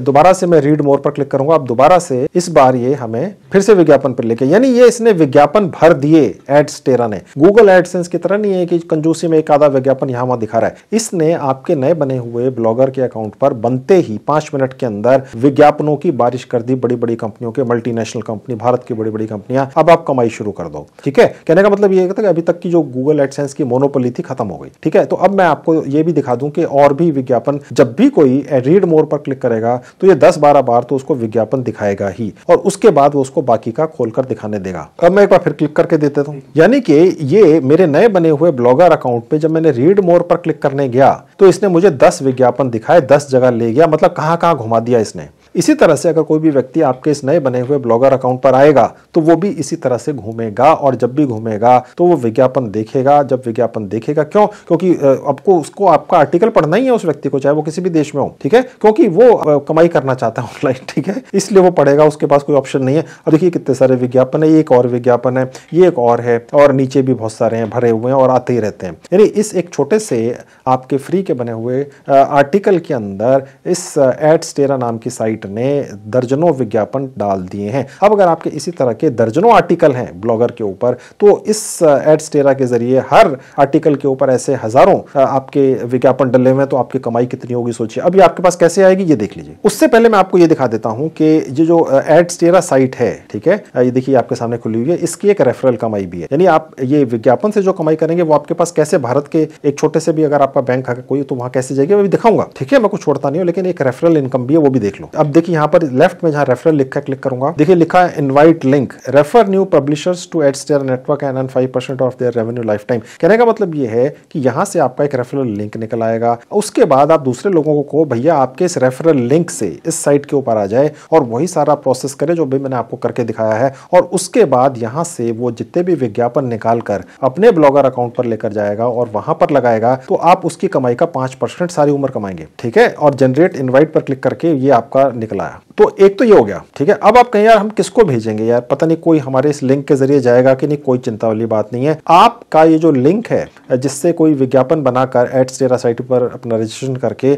दोबारा से मैं रीड मोर पर क्लिक करूंगा आप दोबारा से इस बार ये हमें फिर से विज्ञापन पर लेके यानी ये इसने विज्ञापन भर दिए एड्स टेरा ने गूगल एडसेंस की तरह नहीं है कि कंजूसी में एक आधा विज्ञापन यहां वहां दिखा रहा है इसने आपके नए बने हुए ब्लॉगर के अकाउंट पर बनते ही पांच मिनट के अंदर विज्ञापनों की बारिश कर दी बड़ी बड़ी कंपनियों के मल्टीनेशनल कंपनी भारत की बड़ी बड़ी कंपनियां अब आप कमाई शुरू कर दो ठीक है कहने का मतलब ये था कि अभी तक की जो गूगल एडसेंस की मोनोपोली थी खत्म हो गई ठीक है तो अब मैं आपको ये भी दिखा दूं कि और भी विज्ञापन जब भी कोई रीड मोर पर क्लिक करेगा तो ये दस बारह बार तो उसको विज्ञापन दिखाएगा ही और उसके बाद वो उसको बाकी का खोलकर दिखाने देगा अब मैं एक बार फिर क्लिक करके देते देता यानी कि ये मेरे नए बने हुए ब्लॉगर अकाउंट पे जब मैंने रीड मोर पर क्लिक करने गया तो इसने मुझे दस विज्ञापन दिखाए दस जगह ले गया मतलब कहाँ कहाँ घुमा दिया इसने इसी तरह से अगर कोई भी व्यक्ति आपके इस नए बने हुए ब्लॉगर अकाउंट पर आएगा तो वो भी इसी तरह से घूमेगा और जब भी घूमेगा तो वो विज्ञापन देखेगा जब विज्ञापन देखेगा क्यों क्योंकि आपको उसको आपका आर्टिकल पढ़ना ही है उस व्यक्ति को चाहे वो किसी भी देश में हो ठीक है क्योंकि वो कमाई करना चाहता है ऑनलाइन ठीक है इसलिए वो पढ़ेगा उसके पास कोई ऑप्शन नहीं है अब देखिए कितने सारे विज्ञापन है ये एक और विज्ञापन है ये एक और है और नीचे भी बहुत सारे हैं भरे हुए हैं और आते ही रहते हैं यानी इस एक छोटे से आपके फ्री के बने हुए आर्टिकल के अंदर इस एड्स टेरा नाम की साइट साइट ने दर्जनों विज्ञापन डाल दिए हैं अब अगर आपके इसी तरह के दर्जनों आर्टिकल हैं ब्लॉगर के ऊपर तो इस एडस्टेरा के जरिए हर आर्टिकल के ऊपर ऐसे हजारों आपके विज्ञापन डले हुए हैं तो आपकी कमाई कितनी होगी सोचिए अब ये आपके पास कैसे आएगी ये देख लीजिए उससे पहले मैं आपको ये दिखा देता हूं कि ये जो एडस्टेरा साइट है ठीक है ये देखिए आपके सामने खुली हुई है इसकी एक रेफरल कमाई भी है यानी आप ये विज्ञापन से जो कमाई करेंगे वो आपके पास कैसे भारत के एक छोटे से भी अगर आपका बैंक खाता कोई तो वहां कैसे जाएगी मैं भी दिखाऊंगा ठीक है मैं कुछ छोड़ता नहीं हूँ लेकिन एक रेफरल इनकम भी है वो भी देख लो अब देखिए यहाँ पर लेफ्ट में जहाँ रेफरल लिखा है क्लिक करूंगा देखिए लिखा है invite link refer new publishers to ads their network and five percent of their revenue life time कहने का मतलब ये है कि यहाँ से आपका एक रेफरल लिंक निकल आएगा उसके बाद आप दूसरे लोगों को भैया आपके इस रेफरल लिंक से इस साइट के ऊपर आ जाए और वही सारा प्रोसेस करे जो भी मैंने आपको करके दिखाया है और उसके बाद यहाँ से वो जितने भी विज्ञापन निकाल कर अपने ब्लॉगर अकाउंट पर लेकर जाएगा और वहां पर लगाएगा तो आप उसकी कमाई का पांच परसेंट सारी उम्र कमाएंगे ठीक है और जनरेट इन्वाइट पर क्लिक करके ये आपका निकला तो एक तो ये हो गया ठीक है अब आप कहें यार हम किसको भेजेंगे यार पता नहीं कोई हमारे इस लिंक के जरिए जाएगा कि नहीं कोई चिंता वाली बात नहीं है आपका ये जो लिंक है जिससे कोई विज्ञापन बनाकर एड्स डेरा साइट पर अपना रजिस्ट्रेशन करके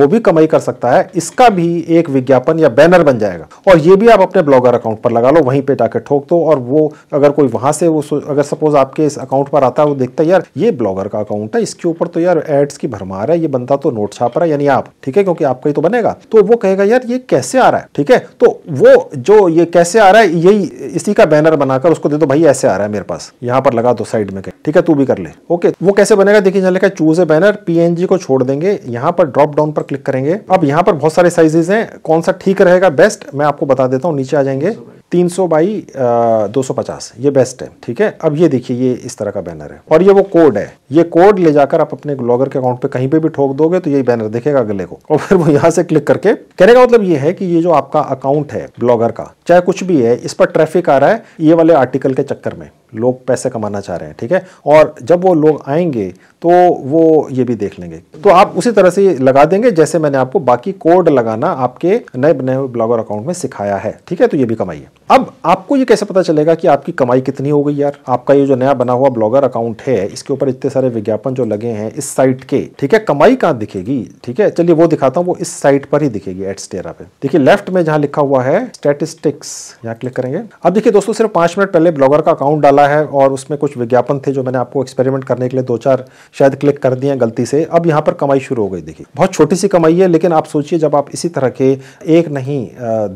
वो भी कमाई कर सकता है इसका भी एक विज्ञापन या बैनर बन जाएगा और ये भी आप अपने ब्लॉगर अकाउंट पर लगा लो वहीं पर जाकर ठोक दो और वो अगर कोई वहां से वो अगर सपोज आपके इस अकाउंट पर आता है वो देखता है यार ये ब्लॉगर का अकाउंट है इसके ऊपर तो यार एड्स की भरमार है ये बनता तो नोट छाप रहा है यानी आप ठीक है क्योंकि आपका ही तो बनेगा तो वो कहेगा यार ये कैसे आ रहा रहा है ठीक है तो वो जो ये कैसे आ रहा है यही इसी का बैनर बनाकर उसको दे दो भाई ऐसे आ रहा है मेरे पास यहाँ पर लगा दो साइड में ठीक है तू भी कर ले ओके वो कैसे बनेगा देखिए यहाँ लिखा चूज ए बैनर पीएनजी को छोड़ देंगे यहाँ पर ड्रॉप डाउन पर क्लिक करेंगे अब यहाँ पर बहुत सारे साइजेज हैं कौन सा ठीक रहेगा बेस्ट मैं आपको बता देता हूँ नीचे आ जाएंगे तीन सौ बाई दो सौ पचास ये बेस्ट है ठीक है अब ये देखिए ये इस तरह का बैनर है और ये वो कोड है ये कोड ले जाकर आप अपने ब्लॉगर के अकाउंट पे कहीं पे भी ठोक दोगे तो यही बैनर देखेगा अगले को और फिर वो यहाँ से क्लिक करके कहने का मतलब ये है कि ये जो आपका अकाउंट है ब्लॉगर का चाहे कुछ भी है इस पर ट्रैफिक आ रहा है ये वाले आर्टिकल के चक्कर में लोग पैसे कमाना चाह रहे हैं ठीक है और जब वो लोग आएंगे तो वो ये भी देख लेंगे तो आप उसी तरह से लगा देंगे जैसे मैंने आपको बाकी कोड लगाना आपके नए नए ब्लॉगर अकाउंट में सिखाया है ठीक है तो ये भी कमाई है अब आपको ये कैसे पता चलेगा कि आपकी कमाई कितनी हो गई यार आपका ये जो नया बना हुआ ब्लॉगर अकाउंट है इसके ऊपर इतने सारे विज्ञापन जो लगे हैं इस साइट के ठीक है कमाई कहाँ दिखेगी ठीक है चलिए वो दिखाता हूँ वो इस साइट पर ही दिखेगी एडस्टेरा पे देखिए लेफ्ट में जहाँ लिखा हुआ है स्टेटिस्टिक्स यहाँ क्लिक करेंगे अब देखिए दोस्तों सिर्फ पांच मिनट पहले ब्लॉगर का अकाउंट डाला है और उसमें कुछ विज्ञापन थे जो मैंने आपको एक्सपेरिमेंट करने के लिए दो चार शायद क्लिक कर दिए गलती से अब यहाँ पर कमाई शुरू हो गई देखिए बहुत छोटी सी कमाई है लेकिन आप सोचिए जब आप इसी तरह के एक नहीं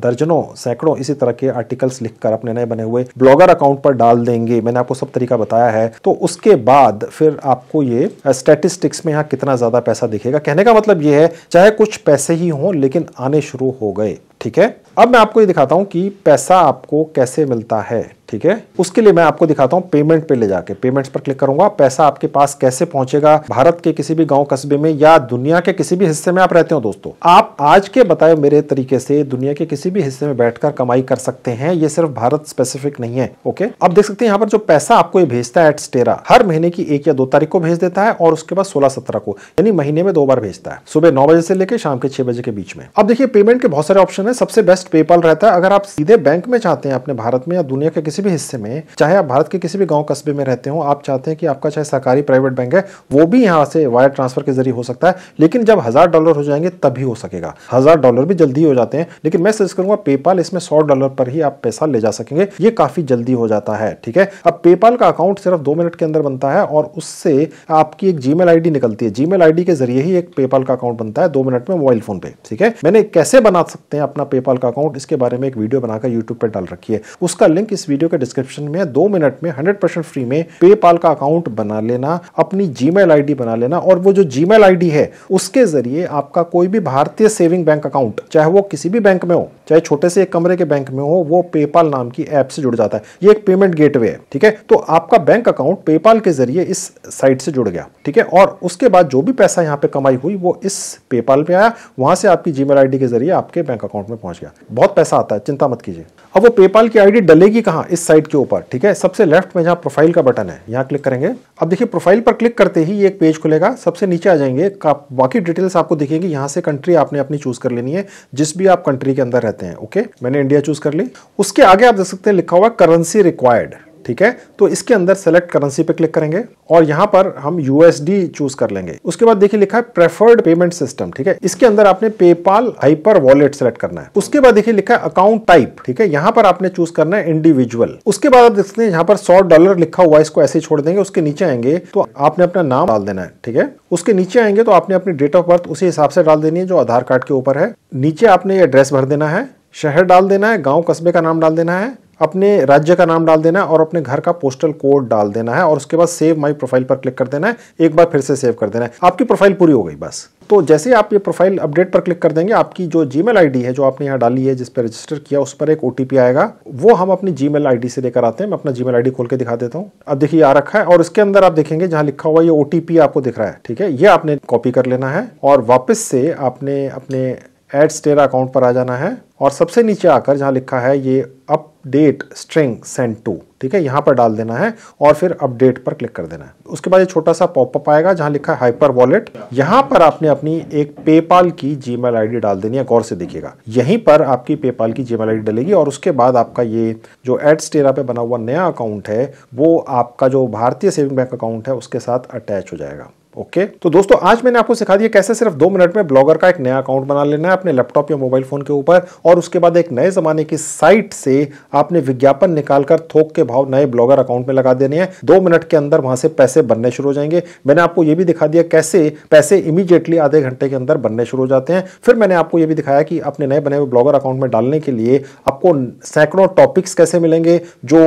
दर्जनों सैकड़ों इसी तरह के आर्टिकल्स लिखकर अपने नए बने हुए ब्लॉगर अकाउंट पर डाल देंगे मैंने आपको सब तरीका बताया है तो उसके बाद फिर आपको ये स्टेटिस्टिक्स में यहाँ कितना ज़्यादा पैसा दिखेगा कहने का मतलब ये है चाहे कुछ पैसे ही हों लेकिन आने शुरू हो गए ठीक है अब मैं आपको ये दिखाता हूँ कि पैसा आपको कैसे मिलता है ठीक है उसके लिए मैं आपको दिखाता हूँ पेमेंट पे ले जाके पेमेंट्स पर क्लिक करूंगा पैसा आपके पास कैसे पहुंचेगा भारत के किसी भी गांव कस्बे में या दुनिया के किसी भी हिस्से में आप रहते हो दोस्तों आप आज के बताए मेरे तरीके से दुनिया के किसी भी हिस्से में बैठकर कमाई कर सकते हैं ये सिर्फ भारत स्पेसिफिक नहीं है ओके अब देख सकते हैं यहाँ पर जो पैसा आपको ये भेजता है एट हर महीने की एक या दो तारीख को भेज देता है और उसके बाद सोलह सत्रह को यानी महीने में दो बार भेजता है सुबह नौ बजे से लेकर शाम के छह बजे के बीच में अब देखिए पेमेंट के बहुत सारे ऑप्शन है सबसे बेस्ट पेपाल रहता है अगर आप सीधे बैंक में चाहते हैं अपने भारत में या दुनिया के किसी भी हिस्से में चाहे आप भारत के किसी भी गांव कस्बे में रहते हो आप चाहते हैं कि आपका चाहे सरकारी प्राइवेट बैंक है वो भी यहाँ से वायर ट्रांसफर के जरिए हो सकता है लेकिन जब हजार डॉलर हो जाएंगे तभी हो सकेगा हजार डॉलर भी जल्दी हो जाते हैं लेकिन मैं सजेस्ट करूंगा पेपाल इसमें सौ डॉलर पर ही आप पैसा ले जा सकेंगे ये काफी जल्दी हो जाता है ठीक है अब पेपाल का अकाउंट सिर्फ दो मिनट के अंदर बनता है और उससे आपकी एक जीमेल आईडी निकलती है जीमेल आईडी के जरिए ही एक पेपाल का अकाउंट बनता है दो मिनट में मोबाइल फोन पे ठीक है मैंने कैसे बना सकते हैं अपना पेपाल का अकाउंट अकाउंट इसके बारे में एक वीडियो बनाकर यूट्यूब पर डाल रखी है उसका लिंक इस वीडियो के डिस्क्रिप्शन में दो मिनट में हंड्रेड फ्री में पेपाल का अकाउंट बना लेना अपनी जी मेल बना लेना और वो जो जी मेल है उसके जरिए आपका कोई भी भारतीय सेविंग बैंक अकाउंट चाहे वो किसी भी बैंक में हो चाहे छोटे से एक कमरे के बैंक में हो वो पेपाल नाम की ऐप से जुड़ जाता है ये एक पेमेंट गेटवे है ठीक है तो आपका बैंक अकाउंट पेपाल के जरिए इस साइट से जुड़ गया ठीक है और उसके बाद जो भी पैसा यहाँ पे कमाई हुई वो इस पेपाल पे आया वहां से आपकी जीमेल आईडी के जरिए आपके बैंक अकाउंट में पहुंच गया बहुत पैसा आता है चिंता मत कीजिए अब वो पेपाल की आईडी डलेगी कहाँ इस साइट के ऊपर ठीक है सबसे लेफ्ट में जहाँ प्रोफाइल का बटन है यहाँ क्लिक करेंगे अब देखिए प्रोफाइल पर क्लिक करते ही ये एक पेज खुलेगा सबसे नीचे आ जाएंगे बाकी डिटेल्स आपको देखेंगे यहाँ से कंट्री आपने अपनी चूज कर लेनी है जिस भी आप कंट्री के अंदर रहते हैं ओके मैंने इंडिया चूज कर ली उसके आगे आप देख सकते हैं लिखा हुआ करेंसी रिक्वायर्ड ठीक है तो इसके अंदर सेलेक्ट करेंसी पे क्लिक करेंगे और यहाँ पर हम यूएसडी चूज कर लेंगे उसके बाद देखिए लिखा है प्रेफर्ड पेमेंट सिस्टम ठीक है इसके अंदर आपने पेपाल हाइपर वॉलेट सेलेक्ट करना है उसके बाद देखिए लिखा है अकाउंट टाइप ठीक है यहाँ पर आपने चूज करना है इंडिविजुअल उसके बाद आप देखते हैं यहाँ पर सौ डॉलर लिखा हुआ इसको ऐसे ही छोड़ देंगे उसके नीचे आएंगे तो आपने अपना नाम डाल देना है ठीक है उसके नीचे आएंगे तो आपने अपनी डेट ऑफ बर्थ उसी हिसाब से डाल देनी है जो आधार कार्ड के ऊपर है नीचे आपने एड्रेस भर देना है शहर डाल देना है गांव कस्बे का नाम डाल देना है अपने राज्य का नाम डाल देना है और अपने घर का पोस्टल कोड डाल देना है और उसके बाद सेव माई प्रोफाइल पर क्लिक कर देना है एक बार फिर से सेव कर देना है आपकी प्रोफाइल पूरी हो गई बस तो जैसे आप ये प्रोफाइल अपडेट पर क्लिक कर देंगे आपकी जो जी मेल है जो आपने यहाँ डाली है जिस पर रजिस्टर किया उस पर एक ओ आएगा वो हम अपनी जी मेल से लेकर आते हैं मैं अपना जी मेल खोल के दिखा देता हूँ अब देखिए आ रखा है और इसके अंदर आप देखेंगे जहाँ लिखा हुआ ये ओ आपको दिख रहा है ठीक है ये आपने कॉपी कर लेना है और वापस से आपने अपने एड स्टेरा अकाउंट पर आ जाना है और सबसे नीचे आकर जहाँ लिखा है ये अपडेट स्ट्रिंग सेंड टू ठीक है यहाँ पर डाल देना है और फिर अपडेट पर क्लिक कर देना है उसके बाद ये छोटा सा पॉपअप आएगा जहाँ लिखा है हाइपर वॉलेट यहाँ पर आपने अपनी एक पेपाल की जी मेल डाल देनी है गौर से देखिएगा यहीं पर आपकी पेपाल की जी मेल डलेगी और उसके बाद आपका ये जो एड स्टेरा पे बना हुआ नया अकाउंट है वो आपका जो भारतीय सेविंग बैंक अकाउंट है उसके साथ अटैच हो जाएगा ओके तो दोस्तों आज मैंने आपको सिखा दिया कैसे सिर्फ दो मिनट में ब्लॉगर का एक नया अकाउंट बना लेना है अपने लैपटॉप या मोबाइल फोन के ऊपर और उसके बाद एक नए जमाने की साइट से आपने विज्ञापन निकालकर थोक के भाव नए ब्लॉगर अकाउंट में लगा देने हैं दो मिनट के अंदर वहां से पैसे बनने शुरू हो जाएंगे मैंने आपको यह भी दिखा दिया कैसे पैसे इमीडिएटली आधे घंटे के अंदर बनने शुरू हो जाते हैं फिर मैंने आपको यह भी दिखाया कि अपने नए बने हुए ब्लॉगर अकाउंट में डालने के लिए आपको सैकड़ों टॉपिक्स कैसे मिलेंगे जो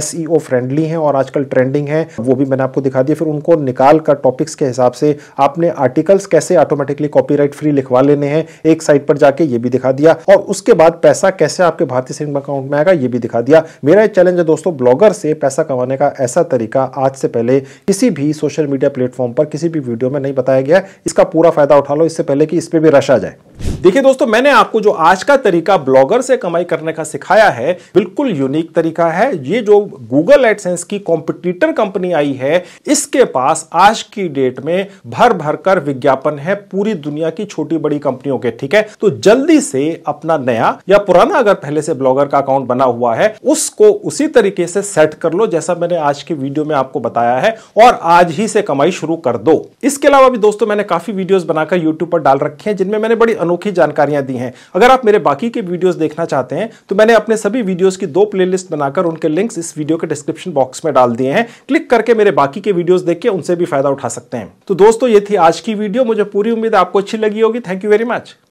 एसईओ फ्रेंडली e हैं और आजकल ट्रेंडिंग है वो भी मैंने आपको दिखा दिया फिर उनको निकाल कर टॉपिक्स के हिसाब से आपने आर्टिकल्स कैसे ऑटोमेटिकली कॉपीराइट फ्री लिखवा लेने हैं एक साइट पर जाके ये भी दिखा दिया और उसके बाद पैसा कैसे आपके भारतीय सेविंग अकाउंट में आएगा ये भी दिखा दिया मेरा एक चैलेंज है दोस्तों ब्लॉगर से पैसा कमाने का ऐसा तरीका आज से पहले किसी भी सोशल मीडिया प्लेटफॉर्म पर किसी भी वीडियो में नहीं बताया गया इसका पूरा फायदा उठा लो इससे पहले कि इस पर भी रश आ जाए देखिए दोस्तों मैंने आपको जो आज का तरीका ब्लॉगर से कमाई करने का सिखाया है बिल्कुल यूनिक तरीका है ये जो गूगल एडसेंस की कॉम्पिटिटर कंपनी आई है इसके पास आज की डेट मार्केट में भर भर कर विज्ञापन है पूरी दुनिया की छोटी बड़ी कंपनियों के ठीक है तो जल्दी से अपना नया या पुराना अगर पहले से ब्लॉगर का अकाउंट बना हुआ है उसको उसी तरीके से सेट कर लो जैसा मैंने आज की वीडियो में आपको बताया है और आज ही से कमाई शुरू कर दो इसके अलावा भी दोस्तों मैंने काफी वीडियोस बनाकर यूट्यूब पर डाल रखे हैं जिनमें मैंने बड़ी अनोखी जानकारियां दी हैं अगर आप मेरे बाकी के वीडियोस देखना चाहते हैं तो मैंने अपने सभी वीडियोस की दो प्लेलिस्ट बनाकर उनके लिंक्स इस वीडियो के डिस्क्रिप्शन बॉक्स में डाल दिए हैं क्लिक करके मेरे बाकी के वीडियोस देख के उनसे भी फायदा उठा सकते हैं सकते हैं तो दोस्तों ये थी आज की वीडियो मुझे पूरी उम्मीद आपको अच्छी लगी होगी थैंक यू वेरी मच